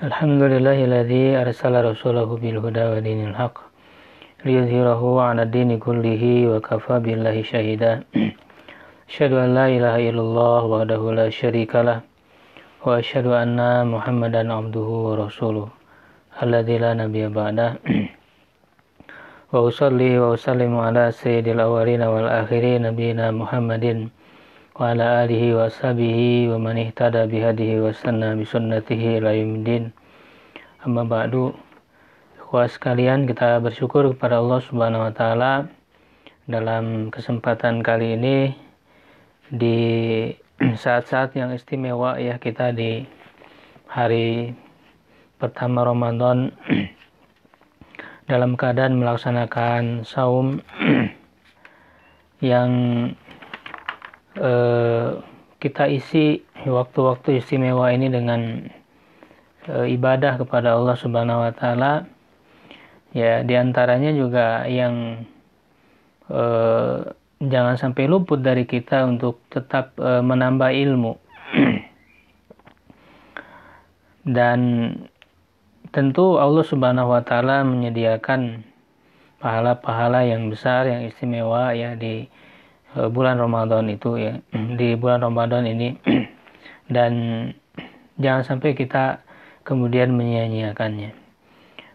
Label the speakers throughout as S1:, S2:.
S1: الحمد لله الذي أرسل رسوله بالهدى ودين الحق ليظهره على الدين كله وكفى بالله شهيدا أشهد أن لا إله إلا الله وحده لا شريك له وأشهد أن محمدا عبده ورسوله الذي لا نبي بعده وأصلي وأسلم على سيد الأولين والآخرين نبينا محمد wa ala alihi wa sahbihi wa man ihtada bihadihi wa sanna bi sunnatihi la yumdin Amma ba'du. kuas sekalian, kita bersyukur kepada Allah Subhanahu wa taala dalam kesempatan kali ini di saat-saat yang istimewa ya kita di hari pertama Ramadan dalam keadaan melaksanakan saum yang Eh, kita isi waktu-waktu istimewa ini dengan eh, ibadah kepada Allah Subhanahu wa taala. Ya, diantaranya juga yang eh, jangan sampai luput dari kita untuk tetap menambah ilmu. Dan tentu Allah Subhanahu wa taala menyediakan pahala-pahala yang besar yang istimewa ya di Eh, bulan Ramadan itu ya di bulan Ramadan ini dan jangan sampai kita kemudian menyia-nyiakannya.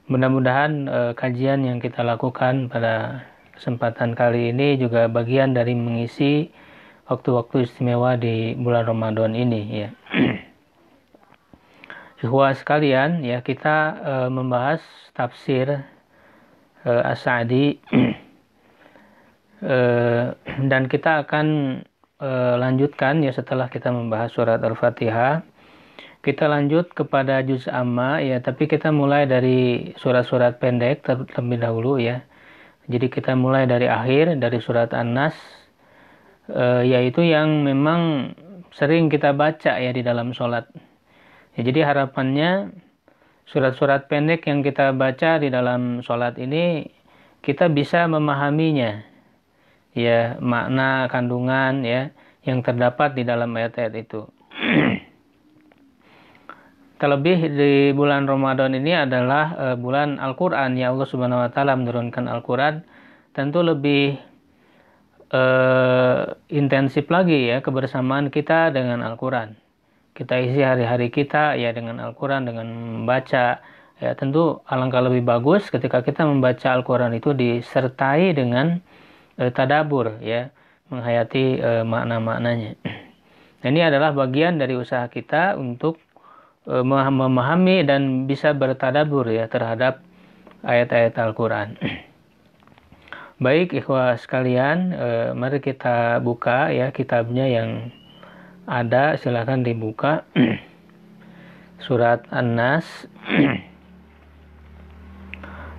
S1: Mudah-mudahan eh, kajian yang kita lakukan pada kesempatan kali ini juga bagian dari mengisi waktu-waktu istimewa di bulan Ramadan ini ya. Sehua sekalian ya kita eh, membahas tafsir eh, As-Sa'di Eh, dan kita akan eh, lanjutkan ya setelah kita membahas surat Al-Fatihah. Kita lanjut kepada juz amma ya, tapi kita mulai dari surat-surat pendek terlebih dahulu ya. Jadi kita mulai dari akhir dari surat An-Nas eh, yaitu yang memang sering kita baca ya di dalam sholat. Ya, jadi harapannya surat-surat pendek yang kita baca di dalam sholat ini kita bisa memahaminya ya makna kandungan ya yang terdapat di dalam ayat-ayat itu. Terlebih di bulan Ramadan ini adalah uh, bulan Al-Qur'an ya Allah Subhanahu wa taala menurunkan Al-Qur'an tentu lebih uh, intensif lagi ya kebersamaan kita dengan Al-Qur'an. Kita isi hari-hari kita ya dengan Al-Qur'an dengan membaca ya tentu alangkah lebih bagus ketika kita membaca Al-Qur'an itu disertai dengan e, tadabur ya, menghayati e, makna-maknanya. Nah, ini adalah bagian dari usaha kita untuk e, memahami dan bisa bertadabur ya terhadap ayat-ayat Al-Qur'an. Baik ikhwah sekalian, eh, mari kita buka ya kitabnya yang ada silahkan dibuka surat An-Nas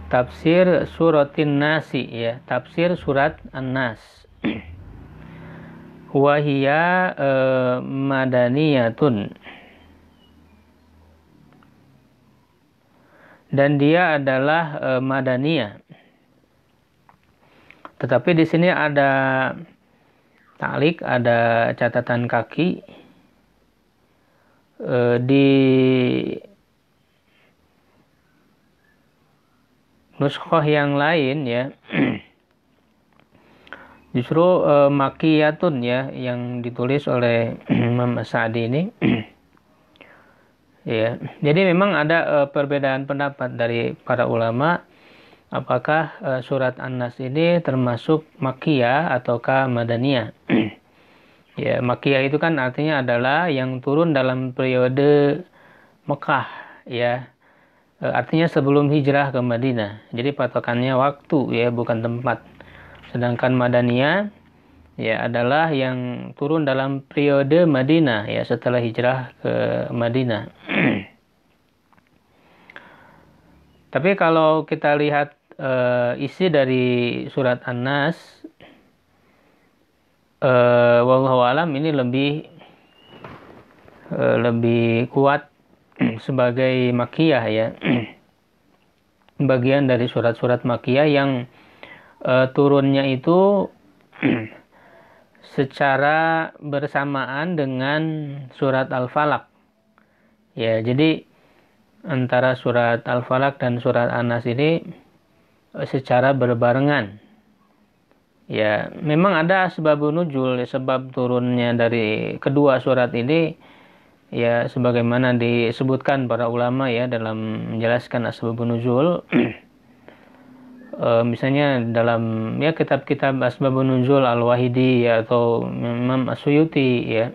S1: tafsir suratin nasi ya tafsir surat an-nas wahiya e, madaniyatun dan dia adalah e, tetapi di sini ada talik, ada catatan kaki e, di nuskoh yang lain ya justru uh, makiyatun ya yang ditulis oleh Imam Sa'di ini ya jadi memang ada uh, perbedaan pendapat dari para ulama apakah uh, surat An-Nas ini termasuk makiyah ataukah madaniyah ya makiyah itu kan artinya adalah yang turun dalam periode Mekah ya Eh, artinya sebelum hijrah ke Madinah. Jadi patokannya waktu ya, bukan tempat. Sedangkan Madaniyah ya adalah yang turun dalam periode Madinah ya setelah hijrah ke Madinah. Tapi kalau kita lihat e, isi dari surat An-Nas eh wallahu alam ini lebih e, lebih kuat Hmm, sebagai makiyah ya bagian dari surat-surat makiyah yang uh, turunnya itu secara bersamaan dengan surat al falak Ya, jadi antara surat al falak dan surat Anas ini eh, secara berbarengan. Ya, memang ada sebab nuzul, ya, sebab turunnya dari kedua surat ini ya sebagaimana disebutkan para ulama ya dalam menjelaskan asbabun nuzul e, misalnya dalam ya kitab-kitab asbabun nuzul al-wahidi ya, atau Imam Asyuti ya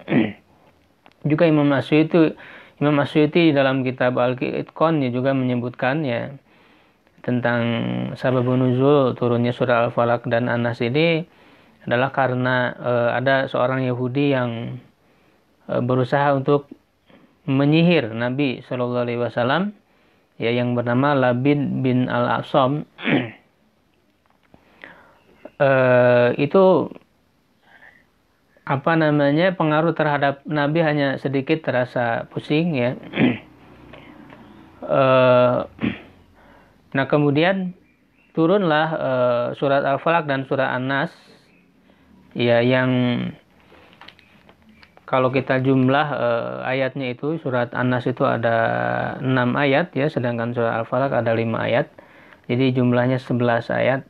S1: juga Imam Asyuti Imam Asyuti dalam kitab Al-Qitqan ya juga menyebutkan ya tentang sababun nuzul turunnya surah al falak dan Anas ini adalah karena e, ada seorang Yahudi yang eh, berusaha untuk menyihir Nabi Shallallahu Alaihi Wasallam ya yang bernama Labid bin Al Asom e, itu apa namanya pengaruh terhadap Nabi hanya sedikit terasa pusing ya e, nah kemudian turunlah e, surat Al Falak dan surat An Nas ya yang kalau kita jumlah eh, ayatnya itu surat An-Nas itu ada 6 ayat ya sedangkan surat Al-Falaq ada 5 ayat. Jadi jumlahnya 11 ayat.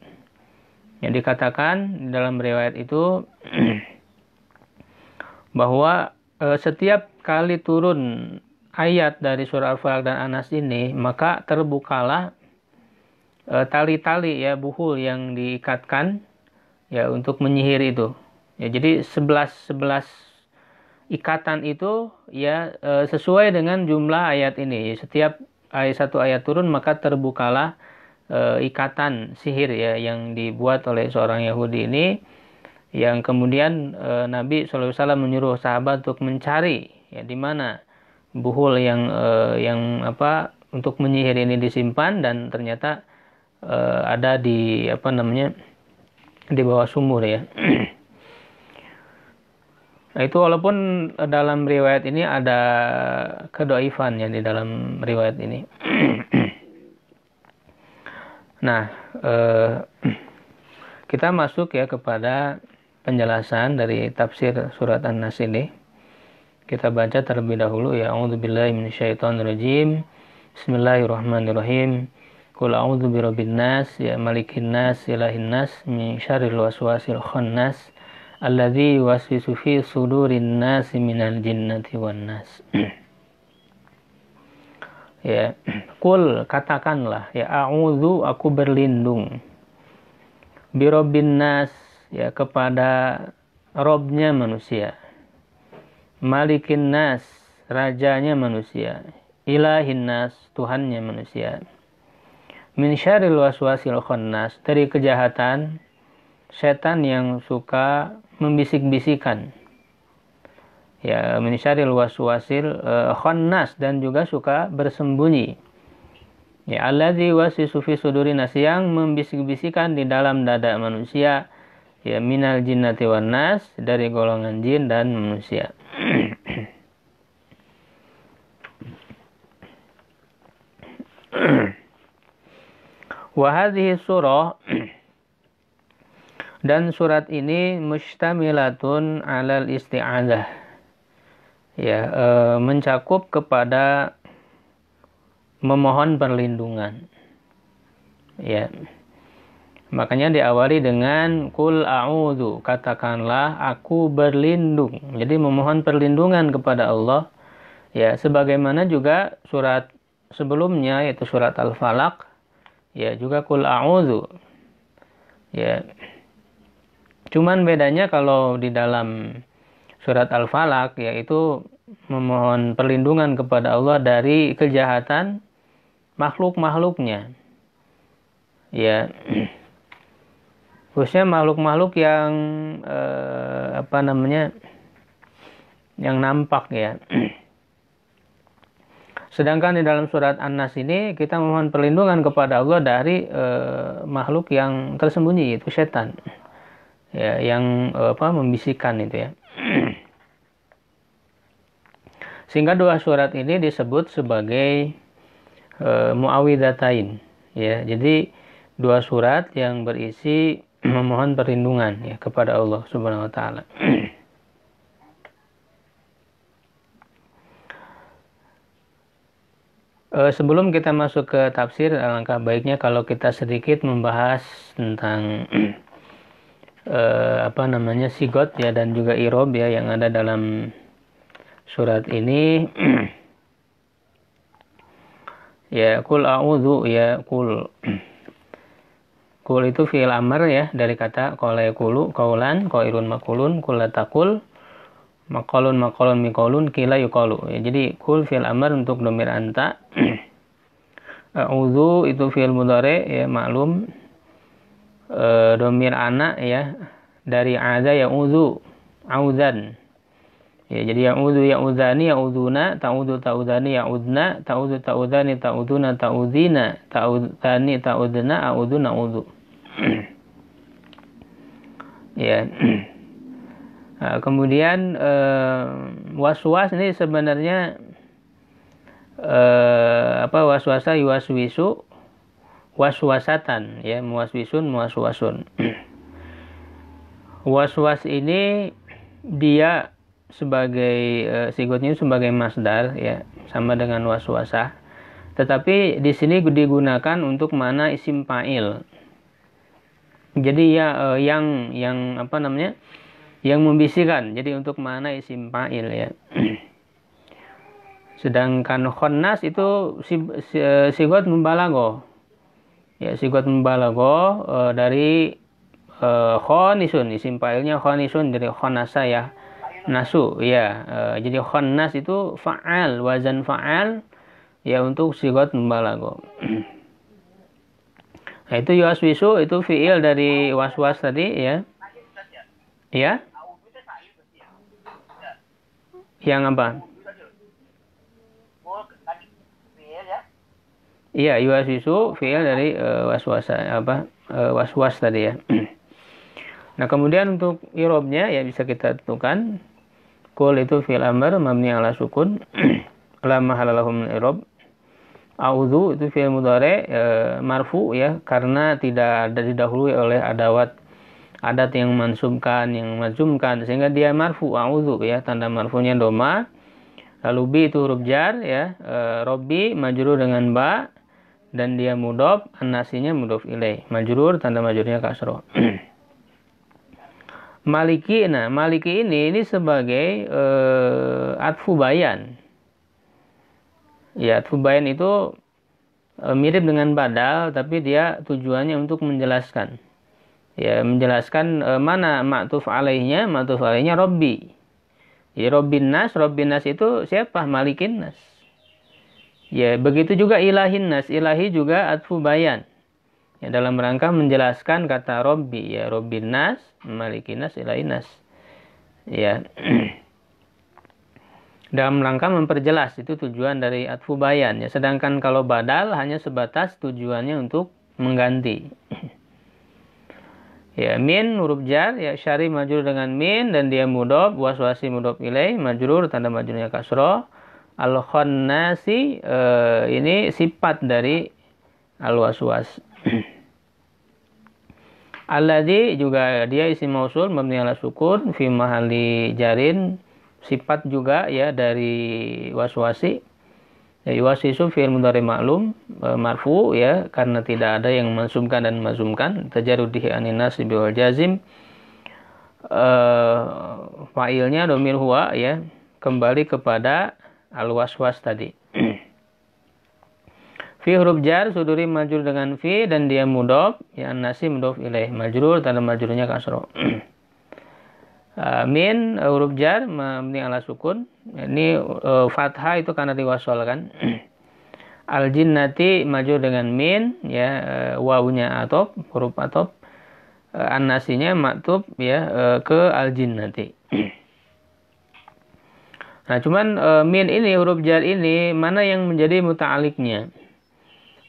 S1: Yang dikatakan dalam riwayat itu bahwa eh, setiap kali turun ayat dari surat Al-Falaq dan Anas ini, maka terbukalah eh, tali-tali ya buhul yang diikatkan ya untuk menyihir itu. Ya jadi 11 11 ikatan itu ya eh, sesuai dengan jumlah ayat ini. Setiap ayat satu ayat turun maka terbukalah eh, ikatan sihir ya yang dibuat oleh seorang Yahudi ini yang kemudian e, Nabi SAW menyuruh sahabat untuk mencari ya di mana buhul yang yang apa untuk menyihir ini disimpan dan ternyata ada di apa namanya di bawah sumur ya Nah itu walaupun dalam riwayat ini ada kedoifan ya di dalam riwayat ini. nah eh, kita masuk ya kepada penjelasan dari tafsir surat An-Nas ini. Kita baca terlebih dahulu ya. A'udzubillahi minasyaitonirrajim. Bismillahirrahmanirrahim. Qul a'udzu birabbin nas, ya malikin nas, ilahin nas, min syarril waswasil khannas alladzi yuwaswisu fi sudurin nasi minal jinnati wan nas ya kul katakanlah ya a'udzu aku berlindung birobin nas ya kepada robnya manusia malikin nas rajanya manusia ilahin nas tuhannya manusia min syarril waswasil khannas dari kejahatan setan yang suka membisik-bisikan ya menisyaril waswasil uh, eh, khonnas dan juga suka bersembunyi ya Allah diwasi sufi suduri nas yang membisik-bisikan di dalam dada manusia ya minal jinnati wan nas dari golongan jin dan manusia wa surah Dan surat ini mustamilatun alal isti'adah Ya, e, mencakup kepada memohon perlindungan. Ya. Makanya diawali dengan kul a'udzu, katakanlah aku berlindung. Jadi memohon perlindungan kepada Allah. Ya, sebagaimana juga surat sebelumnya yaitu surat Al-Falaq ya juga kul a'udzu. Ya. Cuman bedanya kalau di dalam surat Al-Falaq yaitu memohon perlindungan kepada Allah dari kejahatan makhluk-makhluknya. Ya. Khususnya makhluk-makhluk yang eh, apa namanya? yang nampak ya. Sedangkan di dalam surat An-Nas ini kita memohon perlindungan kepada Allah dari eh, makhluk yang tersembunyi yaitu setan ya yang eh, apa membisikkan itu ya. Sehingga dua surat ini disebut sebagai e, muawidatain ya. Jadi dua surat yang berisi memohon perlindungan ya kepada Allah Subhanahu wa taala. Eh, sebelum kita masuk ke tafsir, alangkah baiknya kalau kita sedikit membahas tentang eh, apa namanya sigot ya dan juga irob ya yang ada dalam surat ini ya kul a'udzu ya kul kul itu fi'il amr ya dari kata qala yaqulu kaulan qairun makulun kul takul makolun makolun mikolun kila yukolu ya, jadi kul fi'il amr untuk domir anta auzu itu fi'il mudare ya maklum e, domir anak ya dari aza yang uzu auzan ya jadi yang uzu yang uzani ya uzuna taudu taudani ya udna taudu tak tauduna taudina taudani taudna auduna uzu ya nah, kemudian e, was-was ini sebenarnya eh, apa waswasa yuwaswisu waswasatan ya muaswisun muaswasun waswas ini dia sebagai e, eh, sigotnya sebagai masdar ya sama dengan waswasah tetapi di sini digunakan untuk mana isim fa'il jadi ya e, yang yang apa namanya yang membisikan jadi untuk mana isim fa'il ya sedangkan khonnas itu sigot eh, membalago ya sigot balago e, eh, dari e, eh, khonisun isim fa'ilnya khonisun dari khonasa ya nasu ya e, jadi khonas itu fa'al wazan fa'al ya untuk sigot mbalago nah itu yaswisu itu fi'il dari was -was tadi ya ya
S2: yang apa
S1: Iya, yuwaswisu fi'il dari uh, eh, was apa? Uh, waswas tadi ya. nah, kemudian untuk irobnya ya bisa kita tentukan kul itu fi'il amr mabni ala sukun la halalahum irob. Auzu itu fi'il mudhari uh, marfu ya karena tidak ada didahului oleh adawat adat yang mansumkan yang majumkan sehingga dia marfu auzu ya tanda marfunya doma lalu bi itu huruf jar ya e, robi majuru dengan ba dan dia mudof anasinya mudof ilai majurur tanda majurnya kasro maliki nah maliki ini ini sebagai uh, atfu bayan ya atfu bayan itu uh, mirip dengan badal tapi dia tujuannya untuk menjelaskan ya menjelaskan uh, mana maktuf alaihnya maktuf alaihnya robbi Ya robbin nas robbin nas itu siapa malikin nas Ya, begitu juga ilahin nas. Ilahi juga atfu bayan. Ya, dalam rangka menjelaskan kata Robbi. Ya, Robbi nas, maliki nas, ilahin nas. Ya. dalam rangka memperjelas itu tujuan dari atfu bayan. Ya, sedangkan kalau badal hanya sebatas tujuannya untuk mengganti. Ya, min huruf jar, ya syari majur dengan min dan dia mudob, waswasi mudob ilai, majrur tanda majrurnya kasroh al-khannasi eh, ini sifat dari al-waswas. Alladhi juga dia isi mausul mabni ala sukun fi mahali jarin sifat juga ya dari waswasi. Ya, yuwasisu fi'il mudhari maklum e, marfu ya karena tidak ada yang mensumkan dan masumkan tajarudihi anin nasib wal jazim uh, failnya domir huwa ya kembali kepada al-waswas tadi. Fi huruf jar suduri majur dengan fi dan dia mudof ya nasi mudof ilaih majrur tanda majurnya kasro. Ah, min huruf jar mabni ala sukun. Ini eh, fathah itu karena diwasol kan. al jinnati majur dengan min ya uh, wawunya atop huruf atop anasinya eh, an maktub ya ke aljin jinnati. Nah, cuman e, min ini huruf jar ini mana yang menjadi muta'aliknya?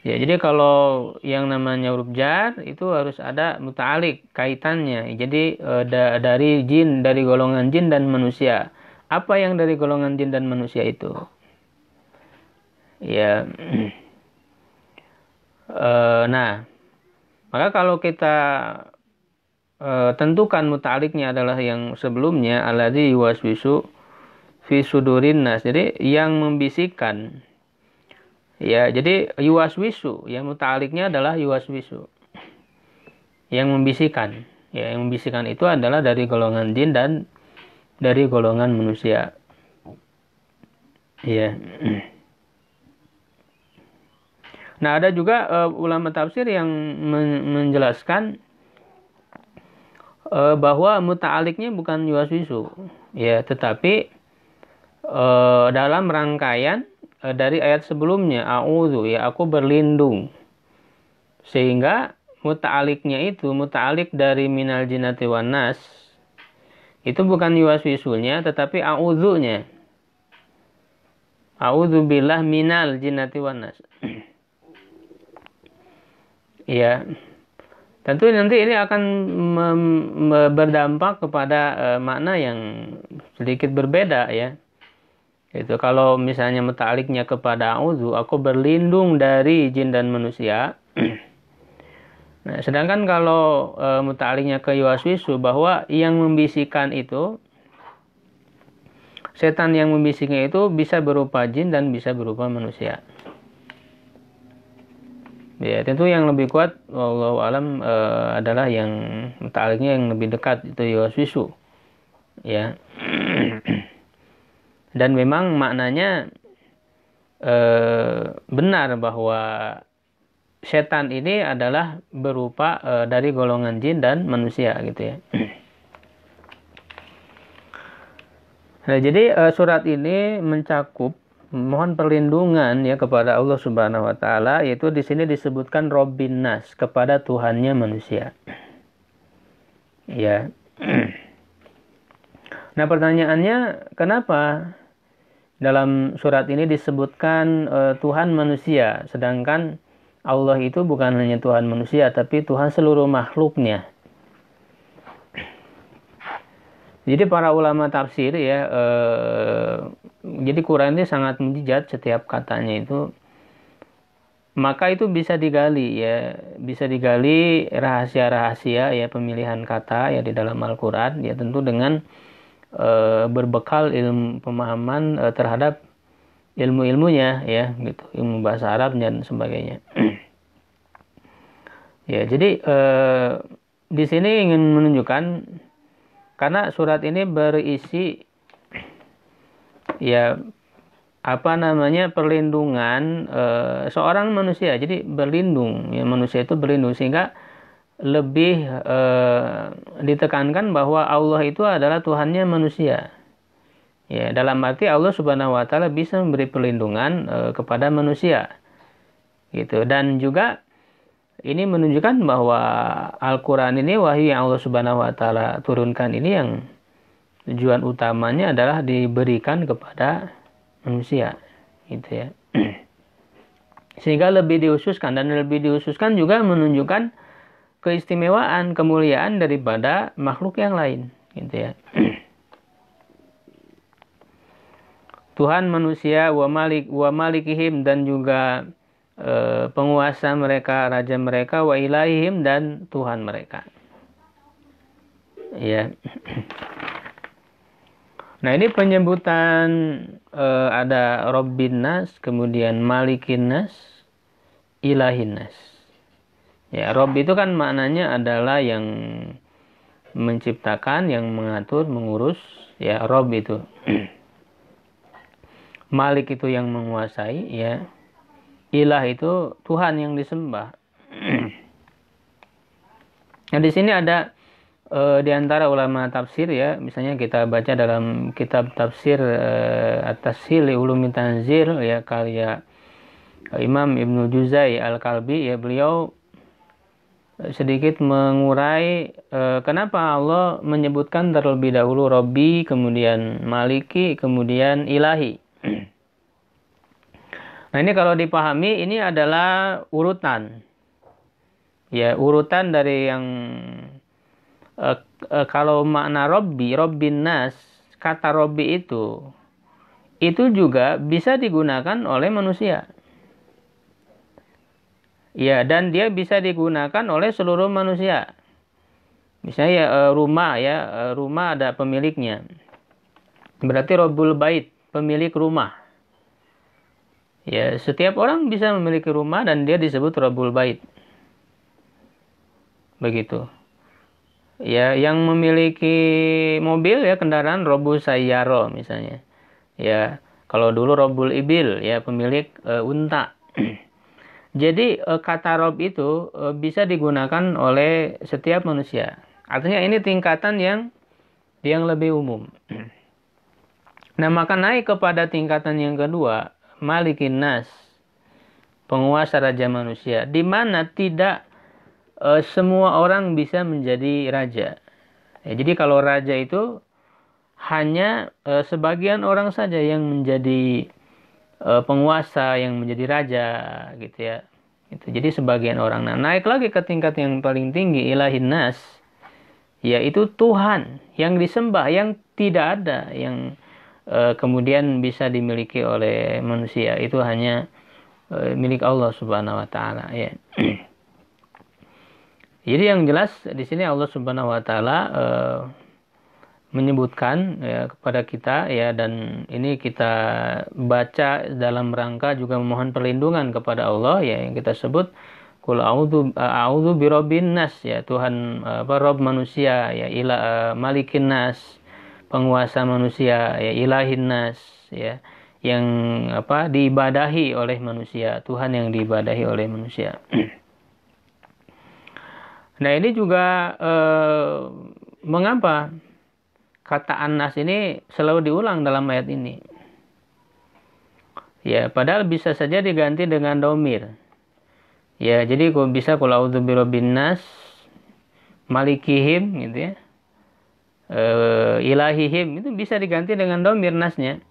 S1: Ya, jadi kalau yang namanya huruf jar itu harus ada muta'alik kaitannya. Jadi e, da, dari jin, dari golongan jin dan manusia. Apa yang dari golongan jin dan manusia itu? Ya. E, nah, maka kalau kita e, tentukan muta'aliknya adalah yang sebelumnya was waswisu fi sudurin nas. Jadi yang membisikkan. Ya, jadi yuwaswisu, yang mutaliknya adalah yuwaswisu. Yang membisikan, Ya, yang membisikan itu adalah dari golongan jin dan dari golongan manusia. Ya. Nah, ada juga uh, ulama tafsir yang men menjelaskan eh, bahwa muta'aliknya bukan yuwaswisu, ya, tetapi uh, dalam rangkaian uh, dari ayat sebelumnya auzu ya aku berlindung sehingga muta'aliknya itu muta'alik dari minal jinati wan nas itu bukan yuwaswisunya tetapi auzunya auzu billah minal jinati wan nas ya tentu nanti ini akan berdampak kepada uh, makna yang sedikit berbeda ya itu kalau misalnya mutaliknya kepada auzu, aku berlindung dari jin dan manusia. nah, sedangkan kalau e, mutaliknya ke yuwaswisu bahwa yang membisikkan itu setan yang membisiknya itu bisa berupa jin dan bisa berupa manusia. Ya, tentu yang lebih kuat Allah alam e, adalah yang mutaliknya yang lebih dekat itu yuwaswisu Ya. dan memang maknanya e, benar bahwa setan ini adalah berupa e, dari golongan jin dan manusia gitu ya. Nah, jadi e, surat ini mencakup mohon perlindungan ya kepada Allah Subhanahu wa taala yaitu di sini disebutkan Robin Nas kepada Tuhannya manusia. Ya. Nah, pertanyaannya kenapa dalam surat ini disebutkan e, Tuhan manusia, sedangkan Allah itu bukan hanya Tuhan manusia, tapi Tuhan seluruh makhluknya. Jadi para ulama tafsir ya, e, jadi Quran ini sangat menjijat setiap katanya itu. Maka itu bisa digali ya, bisa digali rahasia-rahasia ya pemilihan kata ya di dalam Al-Quran ya tentu dengan Eh, berbekal ilmu pemahaman e, terhadap ilmu-ilmunya ya gitu ilmu bahasa Arab dan sebagainya ya jadi e, di sini ingin menunjukkan karena surat ini berisi ya apa namanya perlindungan e, seorang manusia jadi berlindung ya manusia itu berlindung sehingga lebih e, ditekankan bahwa Allah itu adalah Tuhannya manusia. Ya, dalam arti Allah Subhanahu wa taala bisa memberi perlindungan e, kepada manusia. Gitu. Dan juga ini menunjukkan bahwa Al-Qur'an ini wahyu yang Allah Subhanahu wa taala turunkan ini yang tujuan utamanya adalah diberikan kepada manusia. Gitu ya. Sehingga lebih dihususkan dan lebih dihususkan juga menunjukkan keistimewaan, kemuliaan daripada makhluk yang lain, gitu ya. Tuhan manusia wa malik wa malikihim dan juga e, penguasa mereka, raja mereka, wa ilahihim dan Tuhan mereka. Ya. Nah ini penyebutan e, eh, ada Robbinas kemudian Malikinas Ilahinas Ya, Rob itu kan maknanya adalah yang menciptakan, yang mengatur, mengurus, ya Rob itu. Malik itu yang menguasai, ya. Ilah itu Tuhan yang disembah. nah, di sini ada e, di antara ulama tafsir ya, misalnya kita baca dalam kitab tafsir e, eh, atas sili ulumi tanzir ya karya Imam Ibnu Juzai Al-Kalbi ya beliau sedikit mengurai eh, kenapa Allah menyebutkan terlebih dahulu Robi, kemudian Maliki, kemudian Ilahi. Nah ini kalau dipahami ini adalah urutan, ya urutan dari yang eh, eh, kalau makna Robi, Robin Nas, kata Robi itu itu juga bisa digunakan oleh manusia. Ya, dan dia bisa digunakan oleh seluruh manusia. Misalnya ya, eh, rumah ya, eh, rumah ada pemiliknya. Berarti Robul Bait, pemilik rumah. Ya, setiap orang bisa memiliki rumah dan dia disebut Robul Bait. Begitu. Ya, yang memiliki mobil ya kendaraan Robu Sayyaro misalnya. Ya, kalau dulu Robul Ibil ya pemilik uh, unta Jadi eh, kata rob itu eh, bisa digunakan oleh setiap manusia. Artinya ini tingkatan yang yang lebih umum. Nah, maka naik kepada tingkatan yang kedua, malikin nas, penguasa raja manusia, di mana tidak e, semua orang bisa menjadi raja. Ya, jadi kalau raja itu hanya e, sebagian orang saja yang menjadi Eh, penguasa yang menjadi raja gitu ya itu jadi sebagian orang nah naik lagi ke tingkat yang paling tinggi ilahin nas yaitu Tuhan yang disembah yang tidak ada yang uh, kemudian bisa dimiliki oleh manusia itu hanya uh, milik Allah Subhanahu wa taala ya jadi yang jelas di sini Allah Subhanahu wa taala menyebutkan ya, kepada kita ya dan ini kita baca dalam rangka juga memohon perlindungan kepada Allah ya yang kita sebut kul a'udzu a'udzu birabbin nas ya Tuhan apa rob manusia ya ila uh, malikin nas penguasa manusia ya ilahin nas ya yang apa diibadahi oleh manusia Tuhan yang diibadahi oleh manusia nah ini juga eh, mengapa kata Anas ini selalu diulang dalam ayat ini. Ya, padahal bisa saja diganti dengan domir. Ya, jadi kok bisa kalau auzu nas malikihim gitu ya. E, ilahihim itu bisa diganti dengan domir nasnya.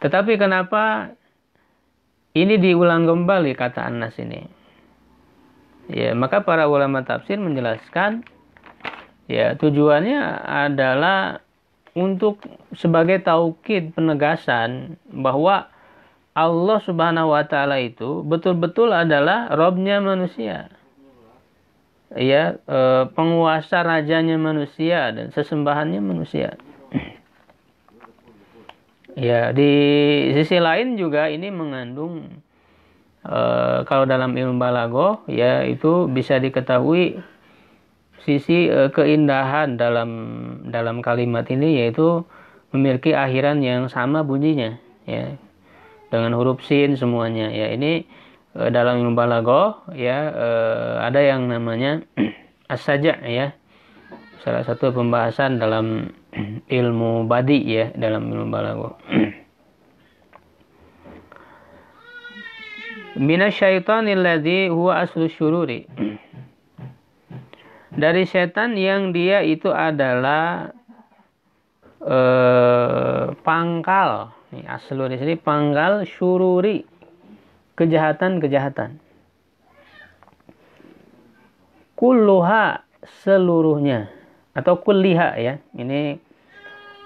S1: Tetapi kenapa ini diulang kembali kata Anas ini? Ya, maka para ulama tafsir menjelaskan Ya, tujuannya adalah untuk sebagai taukid penegasan bahwa Allah Subhanahu wa taala itu betul-betul adalah robnya manusia. Ya, e, penguasa rajanya manusia dan sesembahannya manusia. Ya, di sisi lain juga ini mengandung e, kalau dalam ilmu balago ya itu bisa diketahui sisi e, keindahan dalam dalam kalimat ini yaitu memiliki akhiran yang sama bunyinya ya dengan huruf sin semuanya ya ini e, dalam ilmu balago ya e, ada yang namanya asaja ya salah satu pembahasan dalam ilmu badi ya dalam ilmu balago minasyaitonilladzi huwa aslu syururi dari setan yang dia itu adalah eh, pangkal aslu di sini pangkal syururi kejahatan-kejahatan kulluha seluruhnya atau kulliha ya ini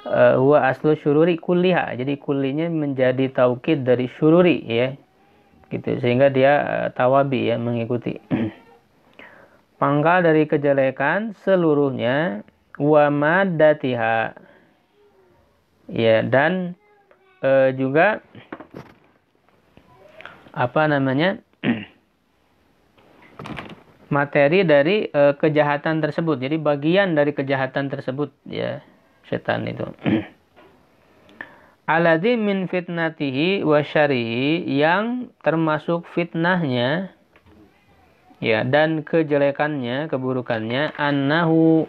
S1: uh, huwa aslu syururi kulliha jadi kullinya menjadi taukid dari syururi ya gitu sehingga dia uh, tawabi ya mengikuti pangkal dari kejelekan seluruhnya wa madatiha ya dan e, juga apa namanya materi dari e, kejahatan tersebut jadi bagian dari kejahatan tersebut ya setan itu aladhi min fitnatihi wa syarihi yang termasuk fitnahnya ya dan kejelekannya keburukannya annahu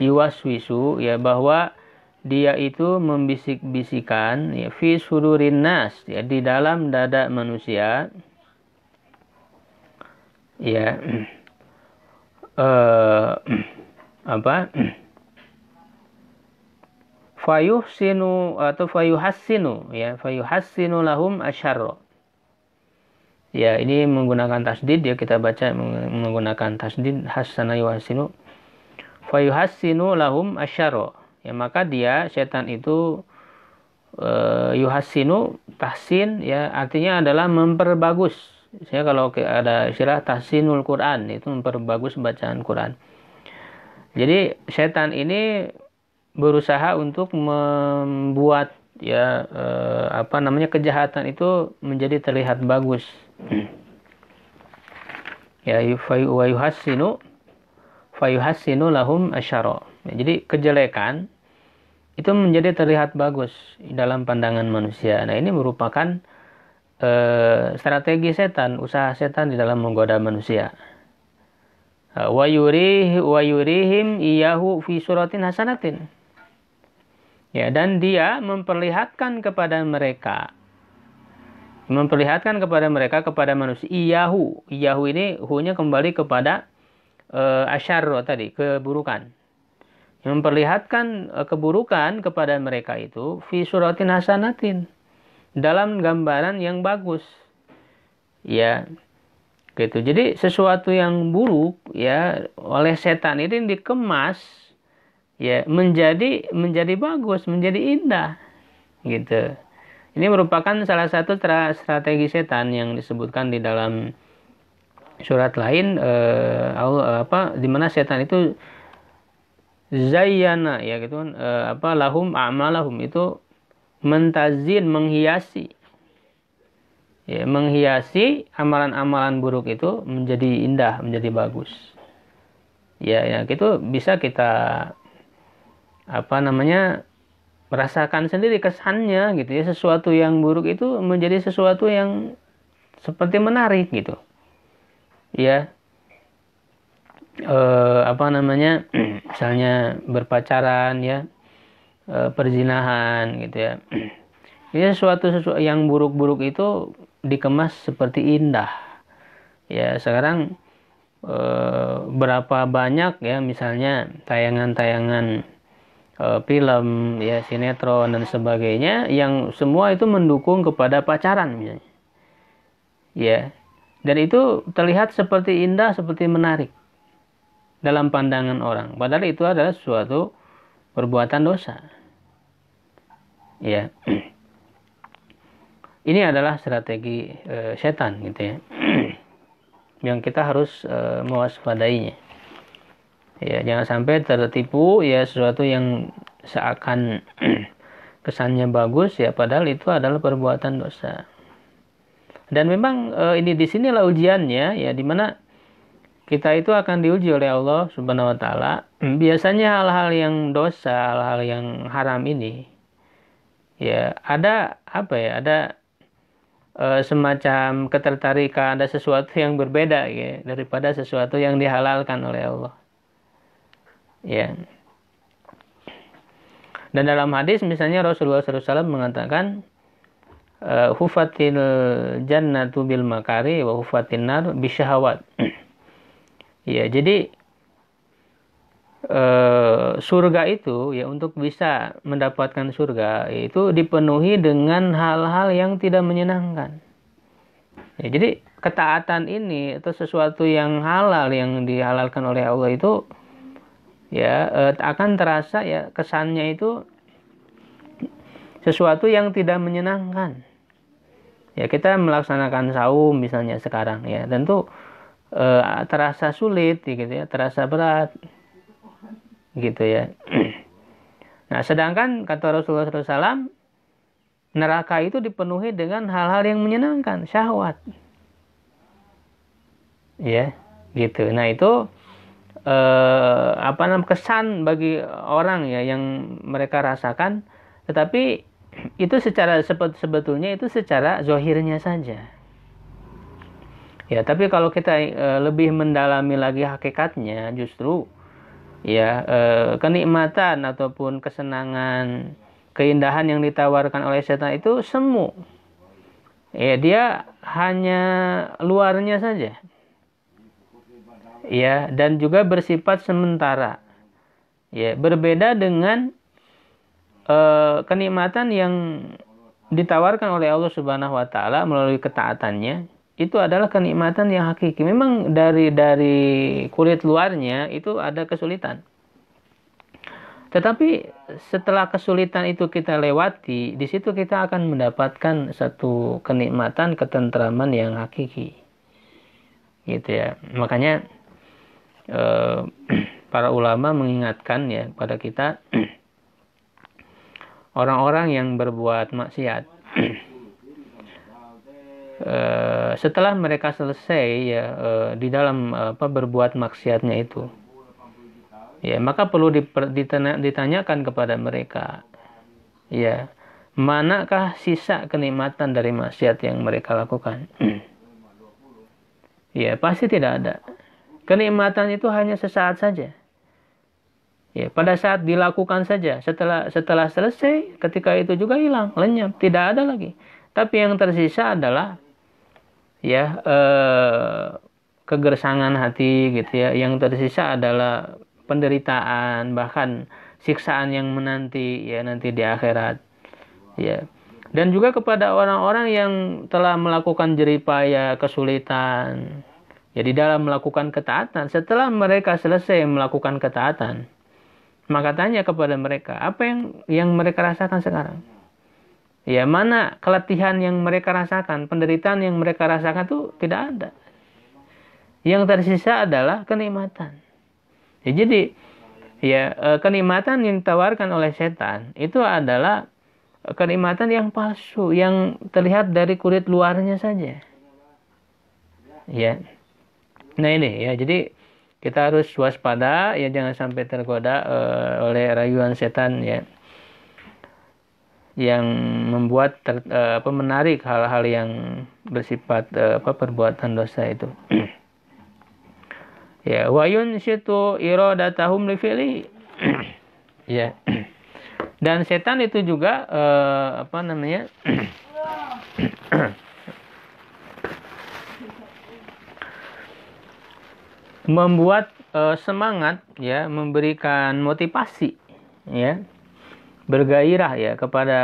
S1: yuwaswisu ya bahwa dia itu membisik-bisikan ya fi sudurin nas ya di dalam dada manusia ya eh apa fayuhsinu atau fayuhassinu ya fayuhassinu lahum asyarra ya ini menggunakan tasdid ya kita baca menggunakan tasdid hasana yuhasinu fayuhasinu lahum asyaro ya maka dia setan itu uh, e, yuhasinu tahsin ya artinya adalah memperbagus saya kalau ada istilah tahsinul Quran itu memperbagus bacaan Quran jadi setan ini berusaha untuk membuat ya eh, apa namanya kejahatan itu menjadi terlihat bagus Hmm. ya wa yuhassinu fayuhassinu lahum asyara. Ya, jadi kejelekan itu menjadi terlihat bagus dalam pandangan manusia. Nah, ini merupakan eh, strategi setan, usaha setan di dalam menggoda manusia. Eh, wa yurih wa yurihim iyahu fi suratin hasanatin. Ya, dan dia memperlihatkan kepada mereka memperlihatkan kepada mereka kepada manusia iyahu iyahu ini hunya kembali kepada e, eh, asyarro tadi keburukan memperlihatkan e, keburukan kepada mereka itu fi suratin hasanatin dalam gambaran yang bagus ya gitu jadi sesuatu yang buruk ya oleh setan ini dikemas ya menjadi menjadi bagus menjadi indah gitu ini merupakan salah satu strategi setan yang disebutkan di dalam surat lain eh, Allah apa di mana setan itu zayyana ya gitu kan eh, apa lahum amalahum itu mentazin menghiasi ya menghiasi amalan-amalan buruk itu menjadi indah menjadi bagus ya ya itu bisa kita apa namanya merasakan sendiri kesannya gitu ya sesuatu yang buruk itu menjadi sesuatu yang seperti menarik gitu ya e, apa namanya misalnya berpacaran ya e, perzinahan gitu ya ini ya, sesuatu sesuatu yang buruk-buruk itu dikemas seperti indah ya sekarang e, berapa banyak ya misalnya tayangan-tayangan E, film ya sinetron dan sebagainya yang semua itu mendukung kepada pacaran misalnya ya dan itu terlihat seperti indah seperti menarik dalam pandangan orang padahal itu adalah suatu perbuatan dosa ya ini adalah strategi e, setan gitu ya yang kita harus e, mewaspadainya ya jangan sampai tertipu ya sesuatu yang seakan kesannya bagus ya padahal itu adalah perbuatan dosa dan memang e, ini di sinilah ujiannya ya dimana kita itu akan diuji oleh Allah Subhanahu Wa Taala biasanya hal-hal yang dosa hal-hal yang haram ini ya ada apa ya ada e, semacam ketertarikan ada sesuatu yang berbeda ya daripada sesuatu yang dihalalkan oleh Allah ya dan dalam hadis misalnya Rasulullah SAW mengatakan e, hufatil jannatu bil makari wa hufatin nar bisyahawat ya jadi e, surga itu ya untuk bisa mendapatkan surga itu dipenuhi dengan hal-hal yang tidak menyenangkan. Ya, jadi ketaatan ini atau sesuatu yang halal yang dihalalkan oleh Allah itu ya eh, akan terasa ya kesannya itu sesuatu yang tidak menyenangkan. Ya kita melaksanakan saum misalnya sekarang ya tentu eh, terasa sulit gitu ya, terasa berat gitu ya. Nah sedangkan kata Rasulullah SAW neraka itu dipenuhi dengan hal-hal yang menyenangkan, syahwat. Ya, gitu. Nah itu eh, apa namanya kesan bagi orang ya yang mereka rasakan tetapi itu secara sebetulnya itu secara zohirnya saja ya tapi kalau kita e, lebih mendalami lagi hakikatnya justru ya e, kenikmatan ataupun kesenangan keindahan yang ditawarkan oleh setan itu semu ya dia hanya luarnya saja ya dan juga bersifat sementara ya berbeda dengan uh, kenikmatan yang ditawarkan oleh Allah Subhanahu wa taala melalui ketaatannya itu adalah kenikmatan yang hakiki memang dari dari kulit luarnya itu ada kesulitan tetapi setelah kesulitan itu kita lewati, di situ kita akan mendapatkan satu kenikmatan, ketentraman yang hakiki. Gitu ya. Makanya Eh, para ulama mengingatkan ya kepada kita orang-orang yang berbuat maksiat eh, setelah mereka selesai ya eh, di dalam apa berbuat maksiatnya itu ya maka perlu ditanyakan kepada mereka ya manakah sisa kenikmatan dari maksiat yang mereka lakukan ya pasti tidak ada Kenikmatan itu hanya sesaat saja. Ya, pada saat dilakukan saja, setelah setelah selesai, ketika itu juga hilang, lenyap, tidak ada lagi. Tapi yang tersisa adalah ya eh, kegersangan hati gitu ya. Yang tersisa adalah penderitaan, bahkan siksaan yang menanti ya nanti di akhirat. Ya. Dan juga kepada orang-orang yang telah melakukan jeripaya, kesulitan, jadi ya, dalam melakukan ketaatan, setelah mereka selesai melakukan ketaatan, maka tanya kepada mereka, apa yang yang mereka rasakan sekarang? Ya, mana keletihan yang mereka rasakan, penderitaan yang mereka rasakan itu tidak ada. Yang tersisa adalah kenikmatan. Ya, jadi ya e, kenikmatan yang ditawarkan oleh setan itu adalah kenikmatan yang palsu, yang terlihat dari kulit luarnya saja. Ya. Nah ini ya jadi kita harus waspada ya jangan sampai tergoda uh, oleh rayuan setan ya yang membuat ter, uh, apa menarik hal-hal yang bersifat uh, apa perbuatan dosa itu. ya wayun situ datahum lifili ya dan setan itu juga uh, apa namanya membuat uh, semangat ya, memberikan motivasi ya. Bergairah ya kepada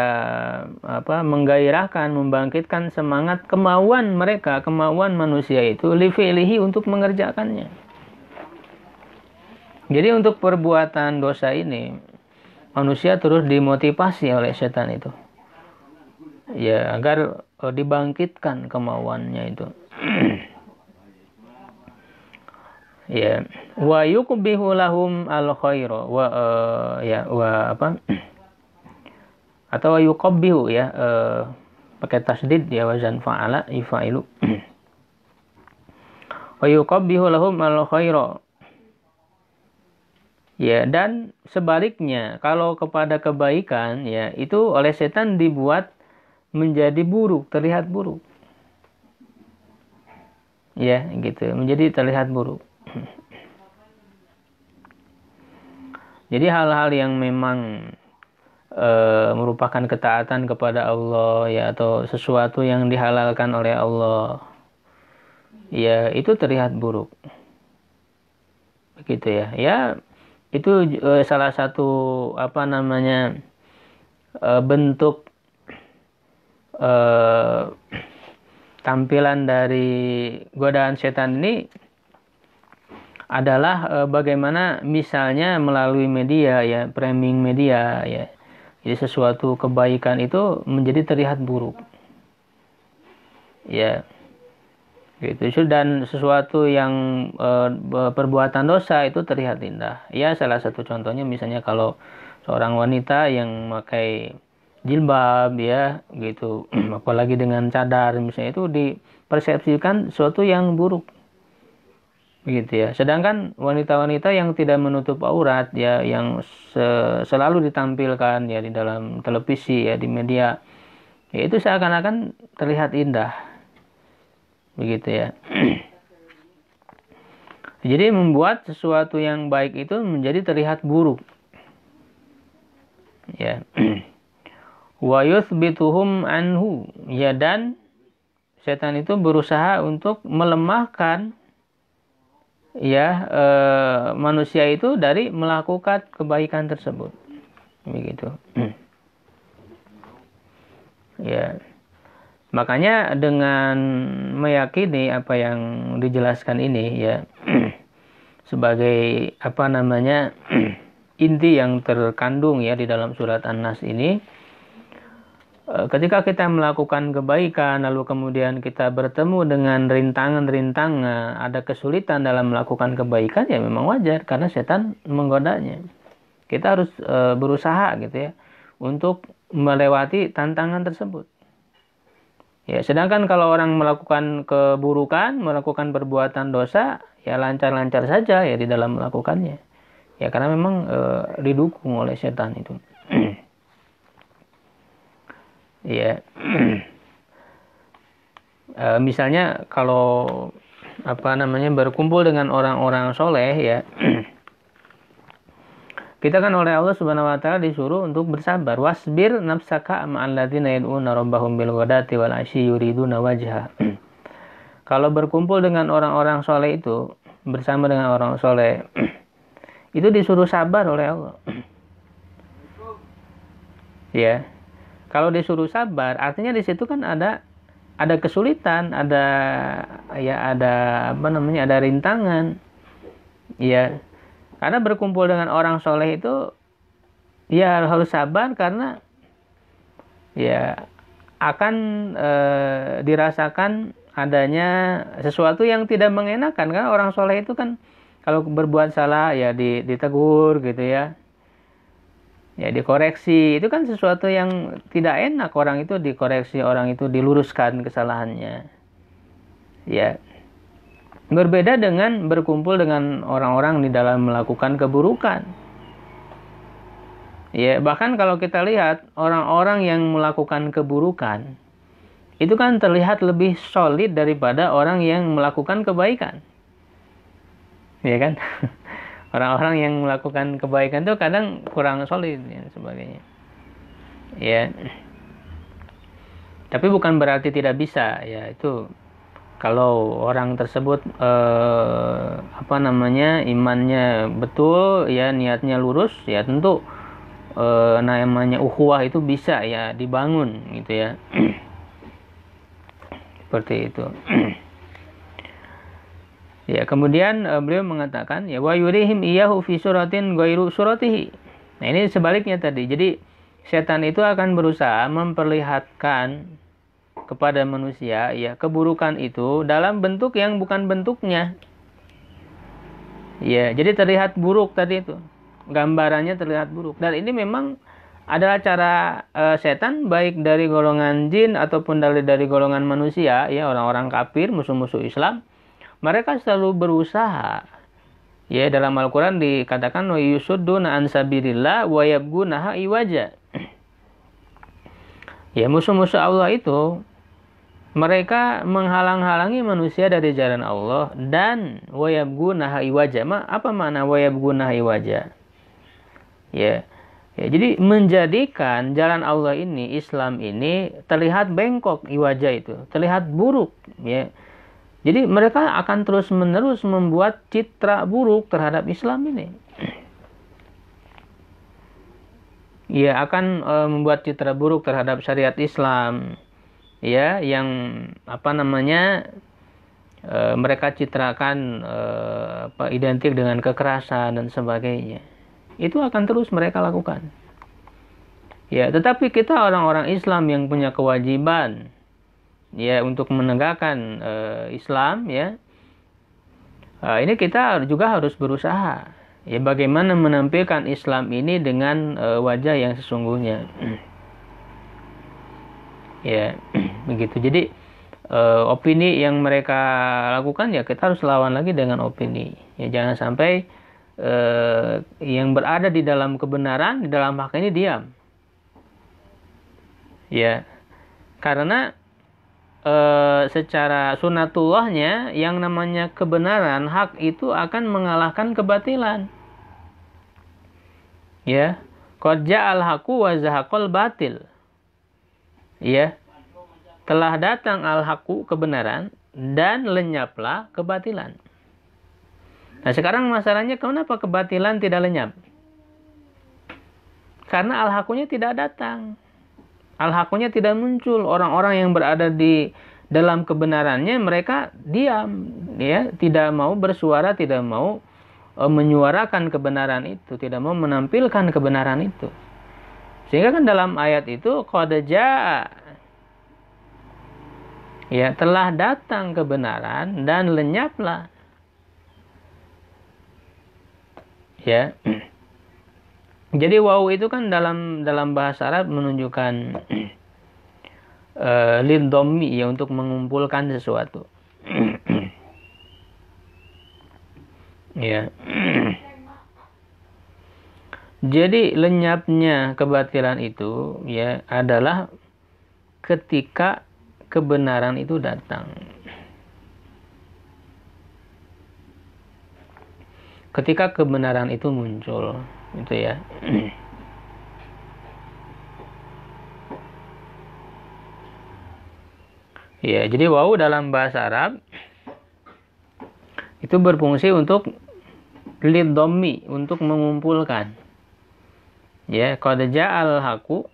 S1: apa menggairahkan, membangkitkan semangat kemauan mereka, kemauan manusia itu livelihi untuk mengerjakannya. Jadi untuk perbuatan dosa ini manusia terus dimotivasi oleh setan itu. Ya, agar eh, dibangkitkan kemauannya itu. ya wa yukbihu lahum al khairu wa uh, ya wa apa atau wa ya uh, pakai tasdid ya wazan fa'ala ifailu. wa yuqabbihu lahum al khairu ya dan sebaliknya kalau kepada kebaikan ya itu oleh setan dibuat menjadi buruk terlihat buruk ya gitu menjadi terlihat buruk Jadi hal-hal yang memang e, merupakan ketaatan kepada Allah ya atau sesuatu yang dihalalkan oleh Allah ya itu terlihat buruk begitu ya ya itu e, salah satu apa namanya e, bentuk e, tampilan dari godaan setan ini adalah e, bagaimana misalnya melalui media ya framing media ya jadi sesuatu kebaikan itu menjadi terlihat buruk ya gitu dan sesuatu yang e, perbuatan dosa itu terlihat indah ya salah satu contohnya misalnya kalau seorang wanita yang memakai jilbab ya gitu apalagi dengan cadar misalnya itu dipersepsikan sesuatu yang buruk gitu ya. Sedangkan wanita-wanita yang tidak menutup aurat ya yang se selalu ditampilkan ya di dalam televisi ya di media ya itu seakan-akan terlihat indah. Begitu ya. Jadi membuat sesuatu yang baik itu menjadi terlihat buruk. Ya. Wa yuthbituhum anhu. Ya dan setan itu berusaha untuk melemahkan ya e, manusia itu dari melakukan kebaikan tersebut begitu ya makanya dengan meyakini apa yang dijelaskan ini ya sebagai apa namanya inti yang terkandung ya di dalam surat An-Nas ini Eh, ketika kita melakukan kebaikan lalu kemudian kita bertemu dengan rintangan-rintangan, eh, ada kesulitan dalam melakukan kebaikan ya memang wajar karena setan menggodanya. Kita harus e, berusaha gitu ya untuk melewati tantangan tersebut. Ya, sedangkan kalau orang melakukan keburukan, melakukan perbuatan dosa, ya lancar-lancar saja ya di dalam melakukannya. Ya karena memang e, didukung oleh setan itu ya e, misalnya kalau apa namanya berkumpul dengan orang-orang soleh ya kita kan oleh Allah Subhanahu wa taala disuruh untuk bersabar wasbir nafsaka ma'al ladzina yad'una rabbahum bil wadati wal ashi kalau berkumpul dengan orang-orang soleh itu bersama dengan orang soleh itu disuruh sabar oleh Allah ya kalau disuruh sabar, artinya di situ kan ada ada kesulitan, ada ya ada apa namanya ada rintangan, ya karena berkumpul dengan orang soleh itu ya harus sabar karena ya akan e, dirasakan adanya sesuatu yang tidak mengenakan kan orang soleh itu kan kalau berbuat salah ya ditegur gitu ya ya dikoreksi itu kan sesuatu yang tidak enak orang itu dikoreksi orang itu diluruskan kesalahannya ya berbeda dengan berkumpul dengan orang-orang di dalam melakukan keburukan ya bahkan kalau kita lihat orang-orang yang melakukan keburukan itu kan terlihat lebih solid daripada orang yang melakukan kebaikan ya kan orang-orang yang melakukan kebaikan itu kadang kurang solid dan sebagainya ya tapi bukan berarti tidak bisa ya itu kalau orang tersebut eh, apa namanya imannya betul ya niatnya lurus ya tentu eh, namanya ukhuwah itu bisa ya dibangun gitu ya seperti itu Ya, kemudian uh, beliau mengatakan ya wa yurihim iyahu fi suratin ghairu suratihi. Nah, ini sebaliknya tadi. Jadi setan itu akan berusaha memperlihatkan kepada manusia ya keburukan itu dalam bentuk yang bukan bentuknya. Ya, jadi terlihat buruk tadi itu. Gambarannya terlihat buruk. Dan ini memang adalah cara uh, setan baik dari golongan jin ataupun dari dari golongan manusia ya orang-orang kafir musuh-musuh Islam mereka selalu berusaha ya dalam Al-Qur'an dikatakan wa yusudduna an sabilillah wa yabgunaha iwaja ya musuh-musuh Allah itu mereka menghalang-halangi manusia dari jalan Allah dan wayabgunaha iwaja Ma, apa makna wayabgunaha iwaja ya Ya, jadi menjadikan jalan Allah ini, Islam ini terlihat bengkok iwaja itu, terlihat buruk, ya. Jadi mereka akan terus-menerus membuat citra buruk terhadap Islam ini. Ya akan e, membuat citra buruk terhadap syariat Islam, ya yang apa namanya e, mereka citrakan e, apa, identik dengan kekerasan dan sebagainya. Itu akan terus mereka lakukan. Ya, tetapi kita orang-orang Islam yang punya kewajiban ya untuk menegakkan uh, Islam ya uh, ini kita juga harus berusaha ya bagaimana menampilkan Islam ini dengan uh, wajah yang sesungguhnya ya begitu jadi uh, opini yang mereka lakukan ya kita harus lawan lagi dengan opini ya jangan sampai uh, yang berada di dalam kebenaran di dalam hak ini diam ya karena e, secara sunatullahnya yang namanya kebenaran hak itu akan mengalahkan kebatilan ya kodja al haku wa zahakol batil ya telah datang al haku kebenaran dan lenyaplah kebatilan nah sekarang masalahnya kenapa kebatilan tidak lenyap karena al hakunya tidak datang al haqnya tidak muncul. Orang-orang yang berada di dalam kebenarannya mereka diam, ya, tidak mau bersuara, tidak mau e, menyuarakan kebenaran itu, tidak mau menampilkan kebenaran itu. Sehingga kan dalam ayat itu qad Ya, telah datang kebenaran dan lenyaplah. Ya. jadi wow itu kan dalam dalam bahasa Arab menunjukkan uh, eh, lindomi ya untuk mengumpulkan sesuatu ya jadi lenyapnya kebatilan itu ya adalah ketika kebenaran itu datang. Ketika kebenaran itu muncul itu ya ya jadi wau dalam bahasa Arab itu berfungsi untuk lidomi untuk mengumpulkan ya qad ja'al haku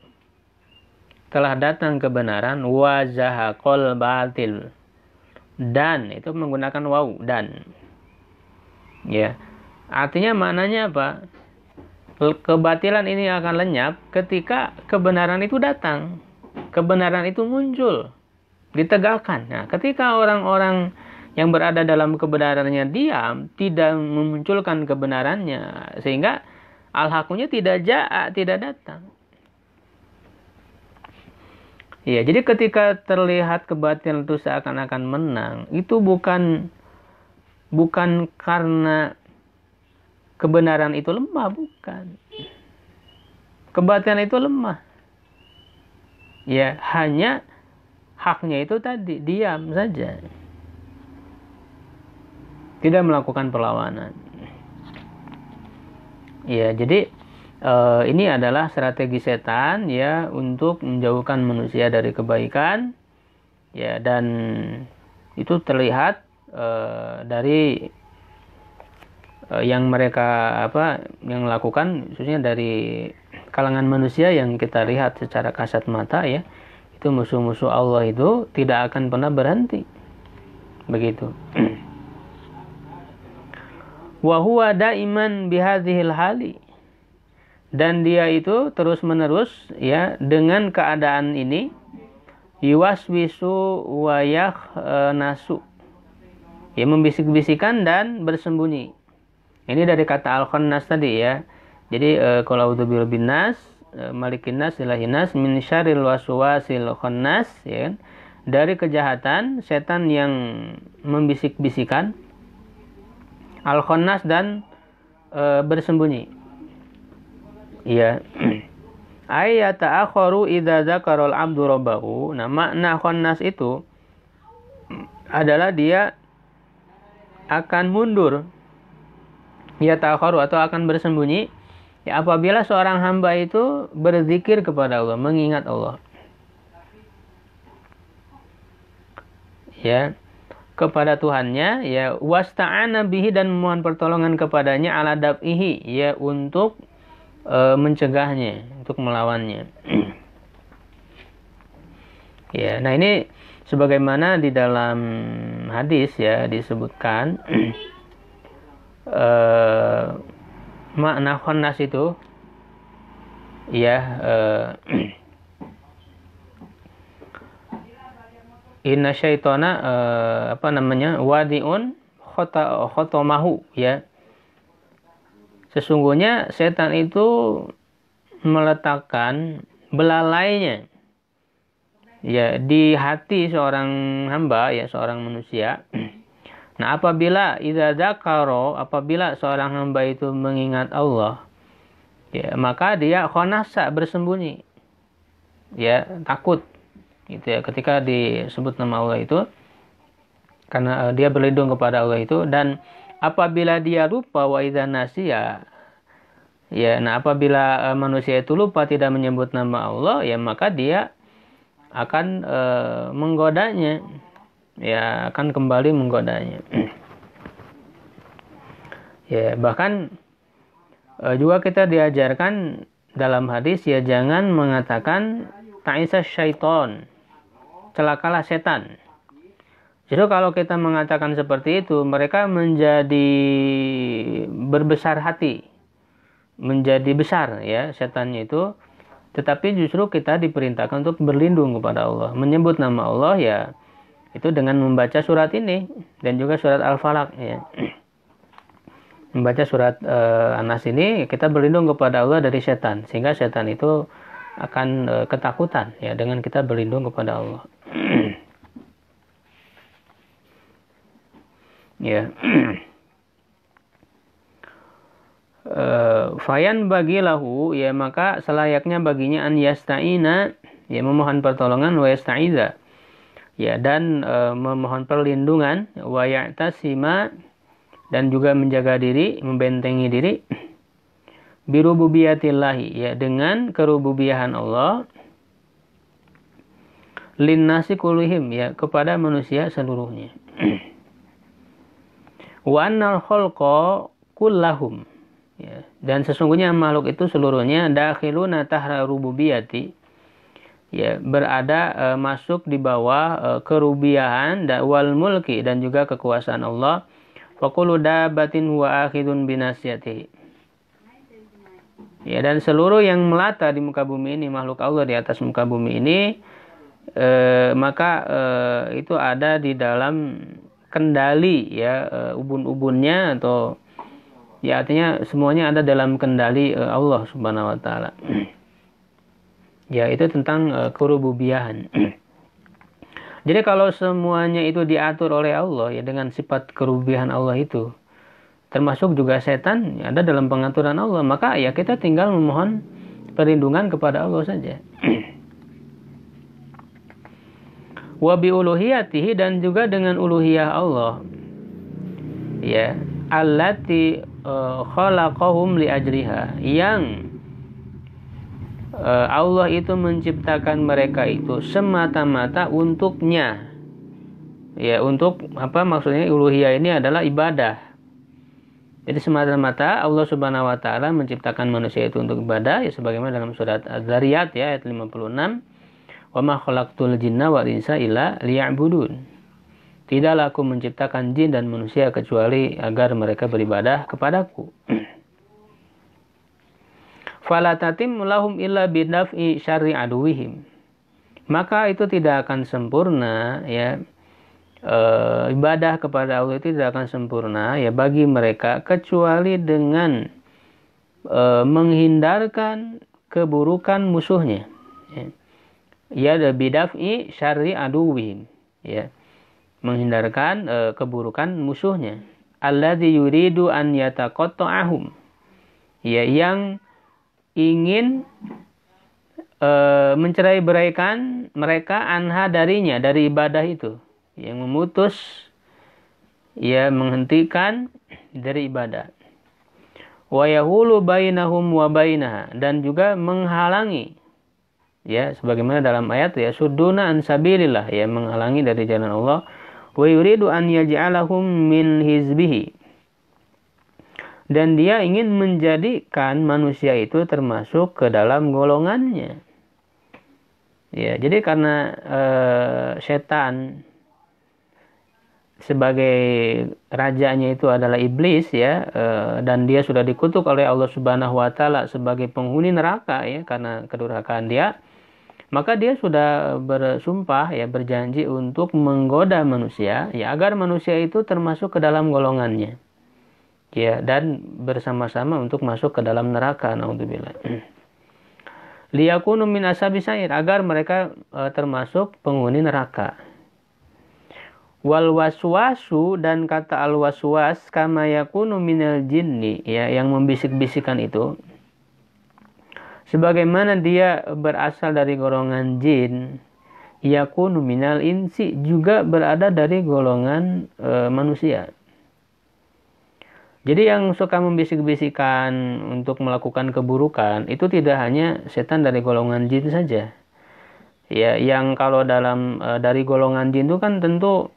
S1: telah datang kebenaran wazahakol batil dan itu menggunakan wau dan ya artinya maknanya apa kebatilan ini akan lenyap ketika kebenaran itu datang. Kebenaran itu muncul, ditegakkan. Nah, ketika orang-orang yang berada dalam kebenarannya diam, tidak memunculkan kebenarannya, sehingga al-hakunya tidak jaa, tidak datang. Iya, jadi ketika terlihat kebatilan itu seakan-akan menang, itu bukan bukan karena kebenaran itu lemah, bukan. Kebatilan itu lemah. Ya, hanya haknya itu tadi diam saja. Tidak melakukan perlawanan. Ya, jadi eh, ini adalah strategi setan ya untuk menjauhkan manusia dari kebaikan ya dan itu terlihat eh, dari Eh, yang mereka apa yang lakukan khususnya dari kalangan manusia yang kita lihat secara kasat mata ya itu musuh-musuh Allah itu tidak akan pernah berhenti begitu wa huwa daiman bihadzihil hali dan dia itu terus menerus ya dengan keadaan ini yuwaswisu wayah nasu ya membisik-bisikan dan bersembunyi ini dari kata al-khannas tadi ya. Jadi kalau eh, kalau udzubil binas, eh, malikin nas, ilahinas nas, min syaril waswasil khannas ya kan? Dari kejahatan setan yang membisik-bisikan al-khannas dan e, bersembunyi. Iya. ayat akharu idza zakarul abdu rabbahu. Nah, makna khannas itu adalah dia akan mundur ya takharu atau akan bersembunyi ya apabila seorang hamba itu berzikir kepada Allah, mengingat Allah. Ya, kepada Tuhannya ya wasta'ana bihi dan memohon pertolongan kepadanya ala dab'ihi ya untuk e, mencegahnya, untuk melawannya. ya, nah ini sebagaimana di dalam hadis ya disebutkan eh, makna khonas itu ya eh, inna syaitana uh, apa namanya wadiun khota khotomahu ya sesungguhnya setan itu meletakkan belalainya ya di hati seorang hamba ya seorang manusia Nah, apabila idza apabila seorang hamba itu mengingat Allah, ya, maka dia khonasa bersembunyi. Ya, takut. Gitu ya, ketika disebut nama Allah itu karena eh, dia berlindung kepada Allah itu dan apabila dia lupa wa idza nasiya ya nah apabila eh, manusia itu lupa tidak menyebut nama Allah ya maka dia akan uh, menggodanya ya akan kembali menggodanya. ya, bahkan e, juga kita diajarkan dalam hadis ya jangan mengatakan ta'isa syaiton. Celakalah setan. Justru kalau kita mengatakan seperti itu, mereka menjadi berbesar hati, menjadi besar ya setannya itu. Tetapi justru kita diperintahkan untuk berlindung kepada Allah, menyebut nama Allah ya itu dengan membaca surat ini dan juga surat Al-Falaq ya. Membaca surat e, Anas ini kita berlindung kepada Allah dari setan sehingga setan itu akan e, ketakutan ya dengan kita berlindung kepada Allah. ya. Uh, fayan bagi lahu ya maka selayaknya baginya an yastaina ya memohon pertolongan wa yastaiza ya dan e, memohon perlindungan wayata sima dan juga menjaga diri membentengi diri birububiyatillahi ya dengan kerububiyahan Allah linnasi kulihim ya kepada manusia seluruhnya wa annal khalqa kullahum ya dan sesungguhnya makhluk itu seluruhnya dakhiluna tahra rububiyati ya berada e, masuk di bawah e, kerubiahan dan wal mulki dan juga kekuasaan Allah. Fakulu dabatin huwa akhidun binasyati. Ya dan seluruh yang melata di muka bumi ini makhluk Allah di atas muka bumi ini e, maka e, itu ada di dalam kendali ya e, ubun-ubunnya atau ya artinya semuanya ada dalam kendali e, Allah Subhanahu wa taala. Ya itu tentang uh, kerububiahan. Jadi kalau semuanya itu diatur oleh Allah ya dengan sifat kerububiahan Allah itu termasuk juga setan ya, ada dalam pengaturan Allah, maka ya kita tinggal memohon perlindungan kepada Allah saja. Wabi uluhiyatihi dan juga dengan uluhiyah Allah. Ya, allati uh, khalaqahum li ajriha yang Eh, Allah itu menciptakan mereka itu semata-mata untuknya. Ya, untuk apa maksudnya uluhiyah ini adalah ibadah. Jadi semata-mata Allah Subhanahu wa taala menciptakan manusia itu untuk ibadah ya sebagaimana dalam surat Az-Zariyat ya ayat 56. Wa ma khalaqtul jinna wal insa illa liya'budun. Tidaklah aku menciptakan jin dan manusia kecuali agar mereka beribadah kepadaku. fala tatim lahum illa bidaf'i syarri aduwihim maka itu tidak akan sempurna ya e, ibadah kepada Allah itu tidak akan sempurna ya bagi mereka kecuali dengan e, menghindarkan keburukan musuhnya ya, ya ada bidaf'i syarri aduwihim ya menghindarkan e, keburukan musuhnya Allah yuridu an ahum ya yang ingin e, mencerai beraikan mereka anha darinya dari ibadah itu yang memutus ya menghentikan dari ibadah wa yahulu bainahum wa bainaha dan juga menghalangi ya sebagaimana dalam ayat ya suduna an sabilillah ya menghalangi dari jalan Allah wa yuridu an yaj'alahum min hizbihi dan dia ingin menjadikan manusia itu termasuk ke dalam golongannya. Ya, jadi karena e, setan sebagai rajanya itu adalah iblis ya e, dan dia sudah dikutuk oleh Allah Subhanahu wa taala sebagai penghuni neraka ya karena kedurhakaan dia maka dia sudah bersumpah ya berjanji untuk menggoda manusia ya agar manusia itu termasuk ke dalam golongannya ya dan bersama-sama untuk masuk ke dalam neraka naudzubillah liyakunu min ashabi sa'ir agar mereka e, termasuk penghuni neraka wal waswasu dan kata al waswas kama yakunu minal jinni ya yang membisik-bisikan itu sebagaimana dia berasal dari golongan jin yakunu minal insi juga berada dari golongan e, manusia jadi yang suka membisik bisikan untuk melakukan keburukan itu tidak hanya setan dari golongan jin saja. Ya, yang kalau dalam e, dari golongan jin itu kan tentu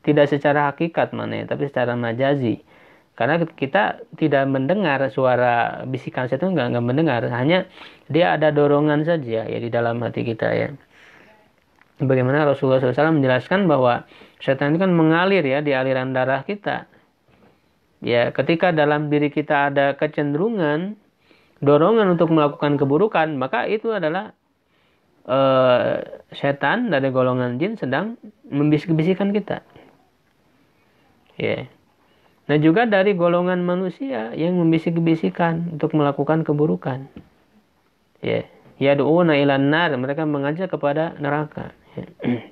S1: tidak secara hakikat mana tapi secara majazi. Karena kita tidak mendengar suara bisikan setan nggak nggak mendengar, hanya dia ada dorongan saja ya di dalam hati kita ya. Bagaimana Rasulullah SAW menjelaskan bahwa setan itu kan mengalir ya di aliran darah kita Ya, ketika dalam diri kita ada kecenderungan dorongan untuk melakukan keburukan, maka itu adalah uh, setan dari golongan jin sedang membisik bisikan kita. Ya. Nah, juga dari golongan manusia yang membisik-bisikan untuk melakukan keburukan. Ya. ya doa ilan nar, mereka mengajak kepada neraka. Ya.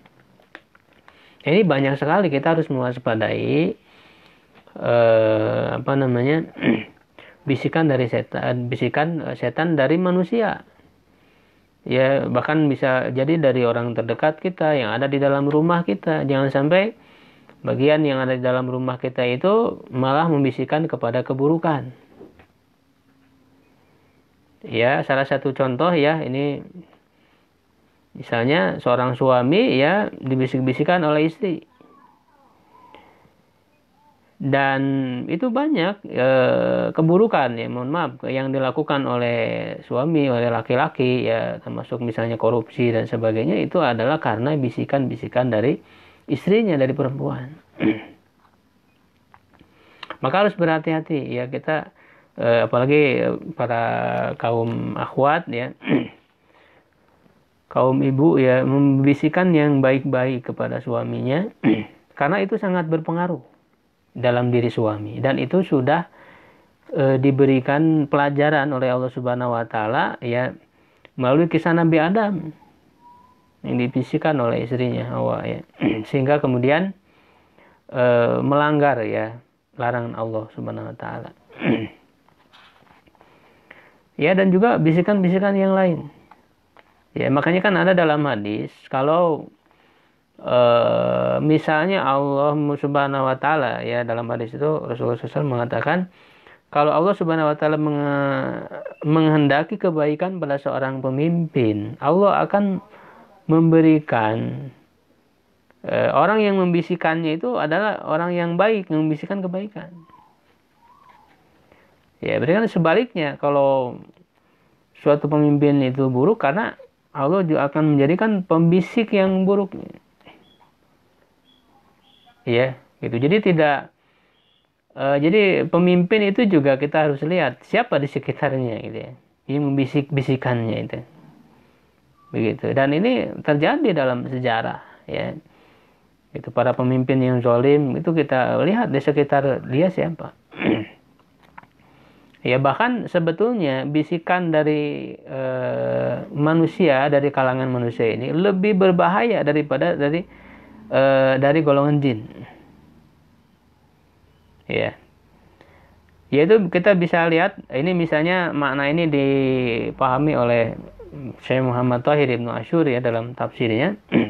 S1: Ini banyak sekali kita harus mewaspadai eh, apa namanya bisikan dari setan bisikan eh, setan dari manusia ya bahkan bisa jadi dari orang terdekat kita yang ada di dalam rumah kita jangan sampai bagian yang ada di dalam rumah kita itu malah membisikkan kepada keburukan ya salah satu contoh ya ini misalnya seorang suami ya dibisik-bisikan oleh istri dan itu banyak e, keburukan ya mohon maaf yang dilakukan oleh suami oleh laki-laki ya termasuk misalnya korupsi dan sebagainya itu adalah karena bisikan-bisikan dari istrinya dari perempuan maka harus berhati-hati ya kita e, apalagi eh, para kaum akhwat ya kaum ibu ya membisikan yang baik-baik kepada suaminya karena itu sangat berpengaruh dalam diri suami dan itu sudah e, diberikan pelajaran oleh Allah Subhanahu wa taala ya melalui kisah Nabi Adam yang dibisikan oleh istrinya Hawa ya sehingga kemudian e, melanggar ya larangan Allah Subhanahu wa taala. ya dan juga bisikan-bisikan yang lain. Ya makanya kan ada dalam hadis kalau e, misalnya Allah Subhanahu wa taala ya dalam hadis itu Rasulullah SAW mengatakan kalau Allah Subhanahu wa taala menge menghendaki kebaikan pada seorang pemimpin, Allah akan memberikan e, orang yang membisikannya itu adalah orang yang baik, yang membisikkan kebaikan. Ya, berikan sebaliknya kalau suatu pemimpin itu buruk karena Allah juga akan menjadikan pembisik yang buruk ya gitu jadi tidak uh, jadi pemimpin itu juga kita harus lihat siapa di sekitarnya gitu ya yang membisik-bisikannya itu begitu dan ini terjadi dalam sejarah ya itu para pemimpin yang zolim itu kita lihat di sekitar dia siapa ya bahkan sebetulnya bisikan dari eh, manusia dari kalangan manusia ini lebih berbahaya daripada dari Eh, dari golongan jin. Iya. Ya. Yaitu kita bisa lihat ini misalnya makna ini dipahami oleh Syekh Muhammad Tahir Ibnu Asyuri ya dalam tafsirnya.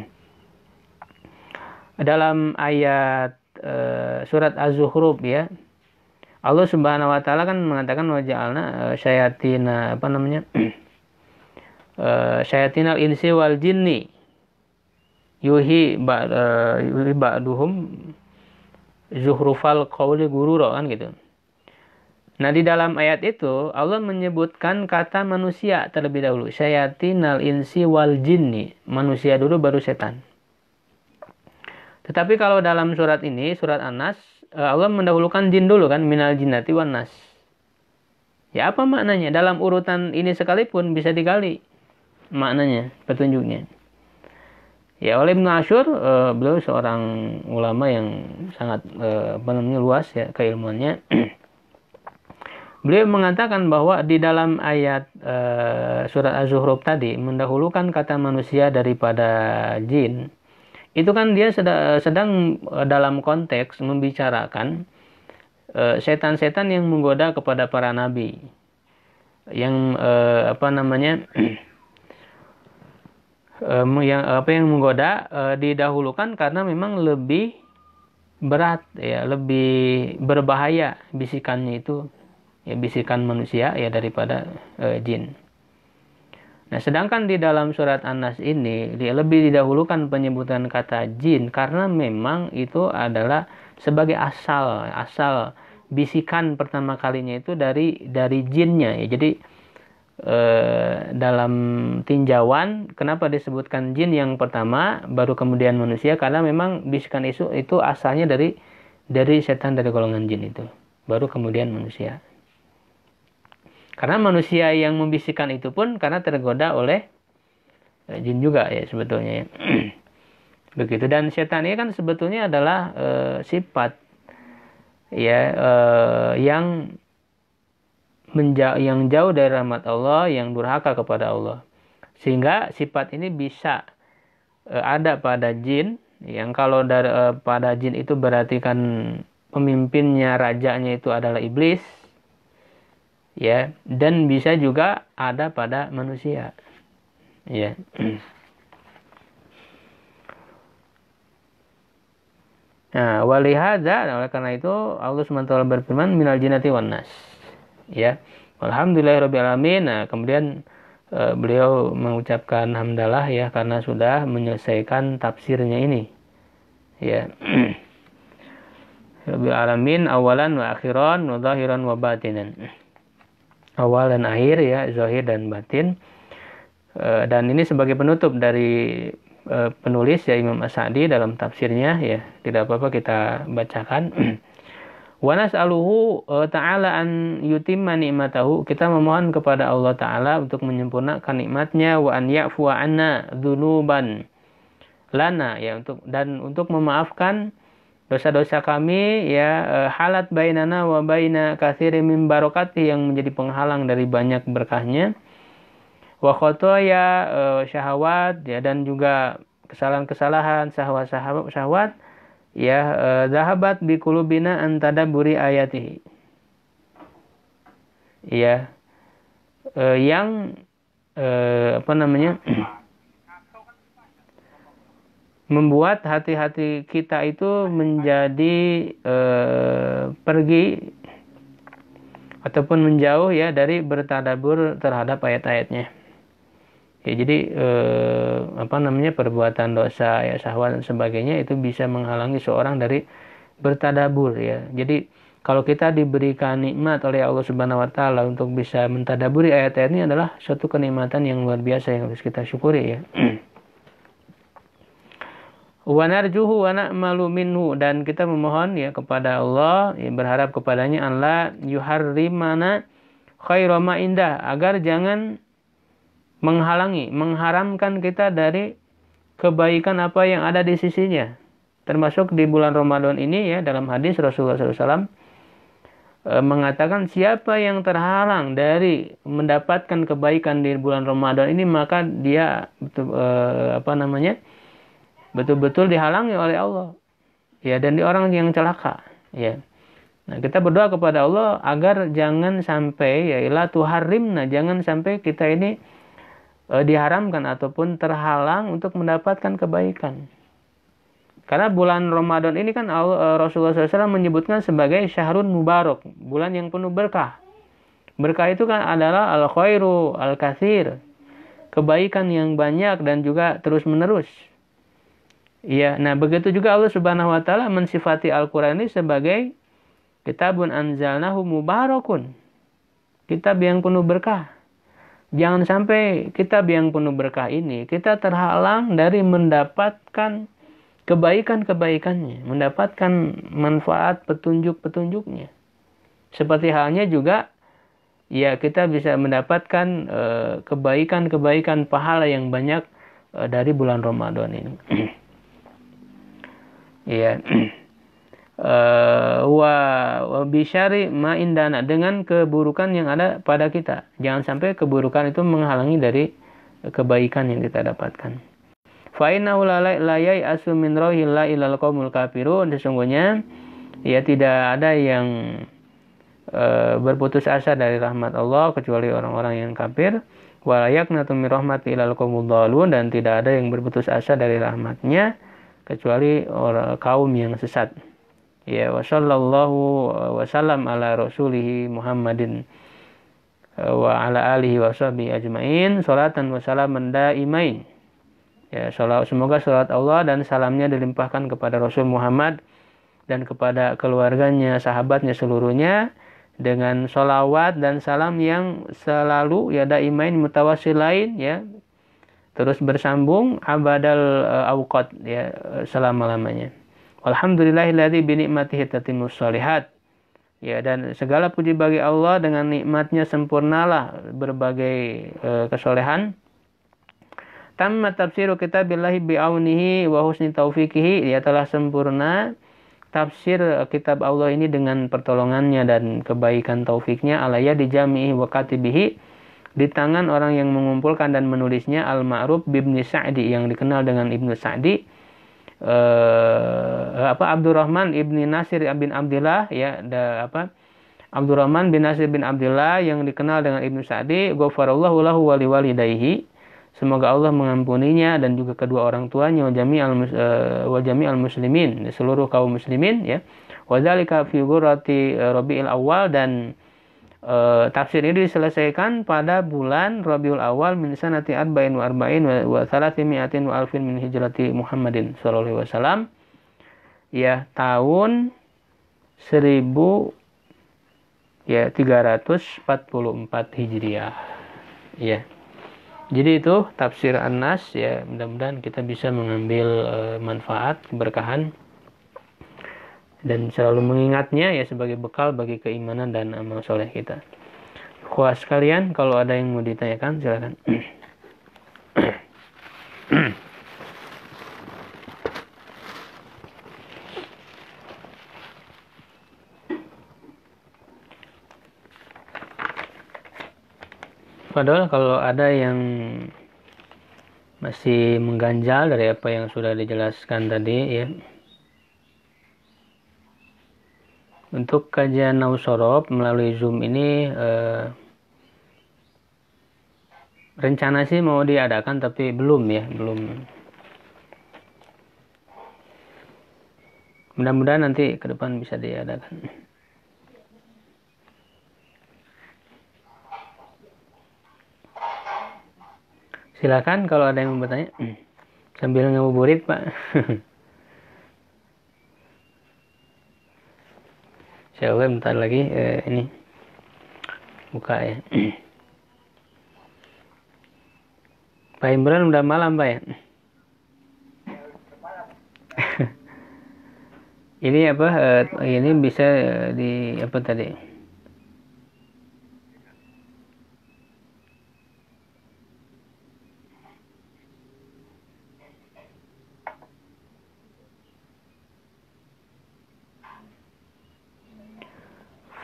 S1: dalam ayat e, surat Az-Zukhruf ya. Allah Subhanahu wa taala kan mengatakan waja'alna e, eh, syayatina apa namanya? uh, syayatinal insi wal jinni Eh, yuhi ba'duhum zuhrufal qawli gururo kan gitu. Nah di dalam ayat itu Allah menyebutkan kata manusia terlebih dahulu. Syayatinal insi wal jinni. Manusia dulu baru setan. Tetapi kalau dalam surat ini, surat Anas, eh, Allah mendahulukan jin dulu kan. Minal jinnati wan nas. Ya apa maknanya? Dalam urutan ini sekalipun bisa digali maknanya, petunjuknya. Ya oleh Ibn Ashur uh, beliau seorang ulama yang sangat eh, luas ya keilmuannya. beliau mengatakan bahwa di dalam ayat uh, surat az zuhruf tadi mendahulukan kata manusia daripada jin. Itu kan dia sedang, sedang eh, dalam konteks membicarakan setan-setan yang menggoda kepada para nabi. Yang apa namanya? Eh, yang apa yang menggoda eh, didahulukan karena memang lebih berat ya lebih berbahaya bisikannya itu ya bisikan manusia ya daripada uh, jin. Nah, sedangkan di dalam surat anas ini dia lebih didahulukan penyebutan kata jin karena memang itu adalah sebagai asal asal bisikan pertama kalinya itu dari dari jinnya ya. Jadi e, dalam tinjauan kenapa disebutkan jin yang pertama baru kemudian manusia karena memang bisikan isu itu asalnya dari dari setan dari golongan jin itu baru kemudian manusia karena manusia yang membisikkan itu pun karena tergoda oleh eh, jin juga ya sebetulnya ya. begitu dan setan ini kan sebetulnya adalah e, sifat ya e, yang menjauh, yang jauh dari rahmat Allah, yang durhaka kepada Allah. Sehingga sifat ini bisa uh, ada pada jin, yang kalau dari, uh, eh, pada jin itu berarti kan pemimpinnya, rajanya itu adalah iblis, ya, dan bisa juga ada pada manusia, ya. Nah, walihada, oleh karena itu Allah SWT berfirman minal jinati wan nas ya alhamdulillahirobbilalamin nah kemudian e, beliau mengucapkan hamdalah ya karena sudah menyelesaikan tafsirnya ini ya Rabbil alamin awalan wa akhiran wa zahiran wa batinan awal dan akhir ya zahir dan batin e, dan ini sebagai penutup dari e, penulis ya Imam Asadi dalam tafsirnya ya tidak apa-apa kita bacakan Wa nas'aluhu eh, ta'ala an yutimma ni'matahu. Kita memohon kepada Allah Ta'ala untuk menyempurnakan nikmatnya wa an ya'fuwa anna dhunuban lana ya untuk dan untuk memaafkan dosa-dosa kami ya eh, halat bainana wa baina katsirin min barokati yang menjadi penghalang dari banyak berkahnya wa khotoya eh, syahwat ya dan juga kesalahan-kesalahan syahwat syahwat ya eh, zahabat bi kulubina buri ayatihi ya eh, yang eh, apa namanya membuat hati-hati kita itu menjadi eh, pergi ataupun menjauh ya dari bertadabur terhadap ayat-ayatnya ya jadi eh, apa namanya perbuatan dosa ya syahwat dan sebagainya itu bisa menghalangi seorang dari bertadabur ya jadi kalau kita diberikan nikmat oleh Allah Subhanahu wa taala untuk bisa mentadaburi ayat-ayat ini adalah suatu kenikmatan yang luar biasa yang harus kita syukuri ya. Wa narjuhu wa na'malu minhu dan kita memohon ya kepada Allah ya, berharap kepadanya Allah yuharrimana khairama indah agar jangan menghalangi, mengharamkan kita dari kebaikan apa yang ada di sisinya. Termasuk di bulan Ramadan ini ya dalam hadis Rasulullah SAW e, eh, mengatakan siapa yang terhalang dari mendapatkan kebaikan di bulan Ramadan ini maka dia betul, e, apa namanya betul-betul dihalangi oleh Allah ya dan di orang yang celaka ya nah kita berdoa kepada Allah agar jangan sampai ya ilah tuharimna jangan sampai kita ini E, diharamkan ataupun terhalang untuk mendapatkan kebaikan. Karena bulan Ramadan ini kan Allah, e, Rasulullah SAW menyebutkan sebagai syahrul mubarak, bulan yang penuh berkah. Berkah itu kan adalah al khairu al kasir, kebaikan yang banyak dan juga terus menerus. Iya, nah begitu juga Allah Subhanahu wa taala mensifati Al-Qur'an ini sebagai kitabun anzalnahu mubarakun. Kitab yang penuh berkah. Jangan sampai kita yang penuh berkah ini kita terhalang dari mendapatkan kebaikan-kebaikannya, mendapatkan manfaat petunjuk-petunjuknya. Seperti halnya juga ya kita bisa mendapatkan eh, kebaikan-kebaikan pahala yang banyak eh, dari bulan Ramadan ini. Iya. yeah. Eh, wa, wa bisyari ma indana dengan keburukan yang ada pada kita. Jangan sampai keburukan itu menghalangi dari kebaikan yang kita dapatkan. Fa innahu layai asu min ilal qaumul kafirun sesungguhnya ya tidak ada yang eh, berputus asa dari rahmat Allah kecuali orang-orang yang kafir walayaknatu ilal dan tidak ada yang berputus asa dari rahmatnya kecuali orang kaum yang sesat ya wa sallallahu uh, wa sallam ala rasulih Muhammadin uh, wa ala alihi wa sahbihi ajmain salatan wa salaman daimain ya salat semoga salat Allah dan salamnya dilimpahkan kepada Rasul Muhammad dan kepada keluarganya sahabatnya seluruhnya dengan solawat dan salam yang selalu ya daimain mutawasilain ya terus bersambung abadal uh, awqat ya uh, selama-lamanya Alhamdulillahilladzi binikmatihi tati tatimmus Ya dan segala puji bagi Allah dengan nikmatnya sempurnalah berbagai e, kesolehan. Tamma tafsiru kitabillahi bi'aunihi wa husni taufiqihi. Dia telah sempurna tafsir kitab Allah ini dengan pertolongannya dan kebaikan taufiknya alaya dijami'i wa katibihi di tangan orang yang mengumpulkan dan menulisnya al-ma'ruf bibni Sa'di yang dikenal dengan Ibnu Sa'di uh, apa Abdurrahman ibni Nasir bin Abdullah ya da, apa Abdurrahman bin Nasir bin Abdullah yang dikenal dengan Ibnu Sa'di, ghafarallahu lahu wa liwalidayhi. Semoga Allah mengampuninya dan juga kedua orang tuanya wa jami'al eh, wa jami'al muslimin, seluruh kaum muslimin ya. Wa dzalika fi ghurati eh, rabiil Awal dan e, tafsir ini diselesaikan pada bulan Rabiul Awal min sanati arba'in wa arba'in wa salasimiatin wa alfin min hijrati Muhammadin sallallahu alaihi wasallam ya tahun 1000 ya 344 Hijriah ya jadi itu tafsir an ya mudah-mudahan kita bisa mengambil e, manfaat keberkahan dan selalu mengingatnya ya sebagai bekal bagi keimanan dan amal soleh kita. Kuas sekalian, kalau ada yang mau ditanyakan silakan. Padahal kalau ada yang masih mengganjal dari apa yang sudah dijelaskan tadi ya Untuk kajian nausorob melalui Zoom ini eh, rencana sih mau diadakan tapi belum ya, belum. Mudah-mudahan nanti ke depan bisa diadakan. Silakan kalau ada yang mau bertanya sambil ngabuburit, Pak. Insya Allah bentar lagi eh, ini buka ya. Pak Imran udah malam Pak ya? ini apa eh, ini bisa eh, di apa tadi?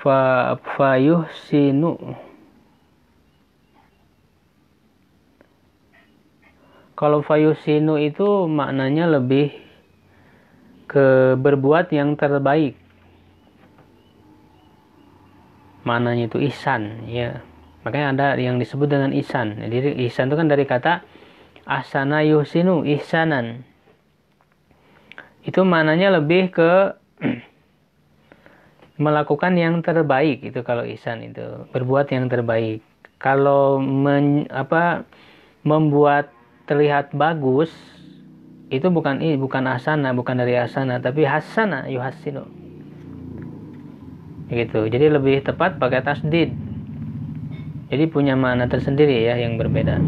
S1: fa fayuh sinu kalau fayusinu sinu itu maknanya lebih ke berbuat yang terbaik maknanya itu isan, ya makanya ada yang disebut dengan isan. jadi isan itu kan dari kata asana yusinu isanan. itu maknanya lebih ke melakukan yang terbaik itu kalau ihsan itu berbuat yang terbaik kalau men, apa membuat terlihat bagus itu bukan ini bukan asana bukan dari asana tapi hasana yuhasinu gitu jadi lebih tepat pakai tasdid jadi punya mana tersendiri ya yang berbeda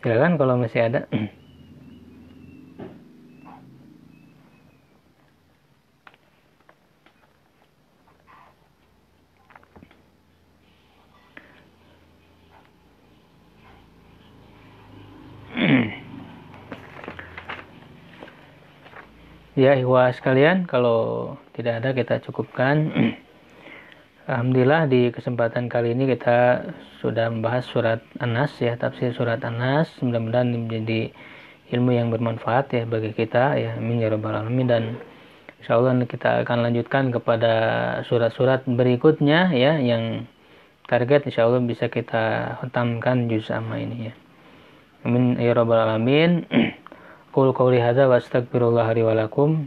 S1: silakan ya kalau masih ada Ya, ikhwah kalian kalau tidak ada kita cukupkan. Alhamdulillah di kesempatan kali ini kita sudah membahas surat Anas ya tafsir surat Anas mudah-mudahan menjadi ilmu yang bermanfaat ya bagi kita ya amin ya rabbal alamin dan insya Allah kita akan lanjutkan kepada surat-surat berikutnya ya yang target insya Allah bisa kita hutamkan juz sama ini ya amin ya rabbal alamin Qul qawli hadza wa astaghfirullah li wa lakum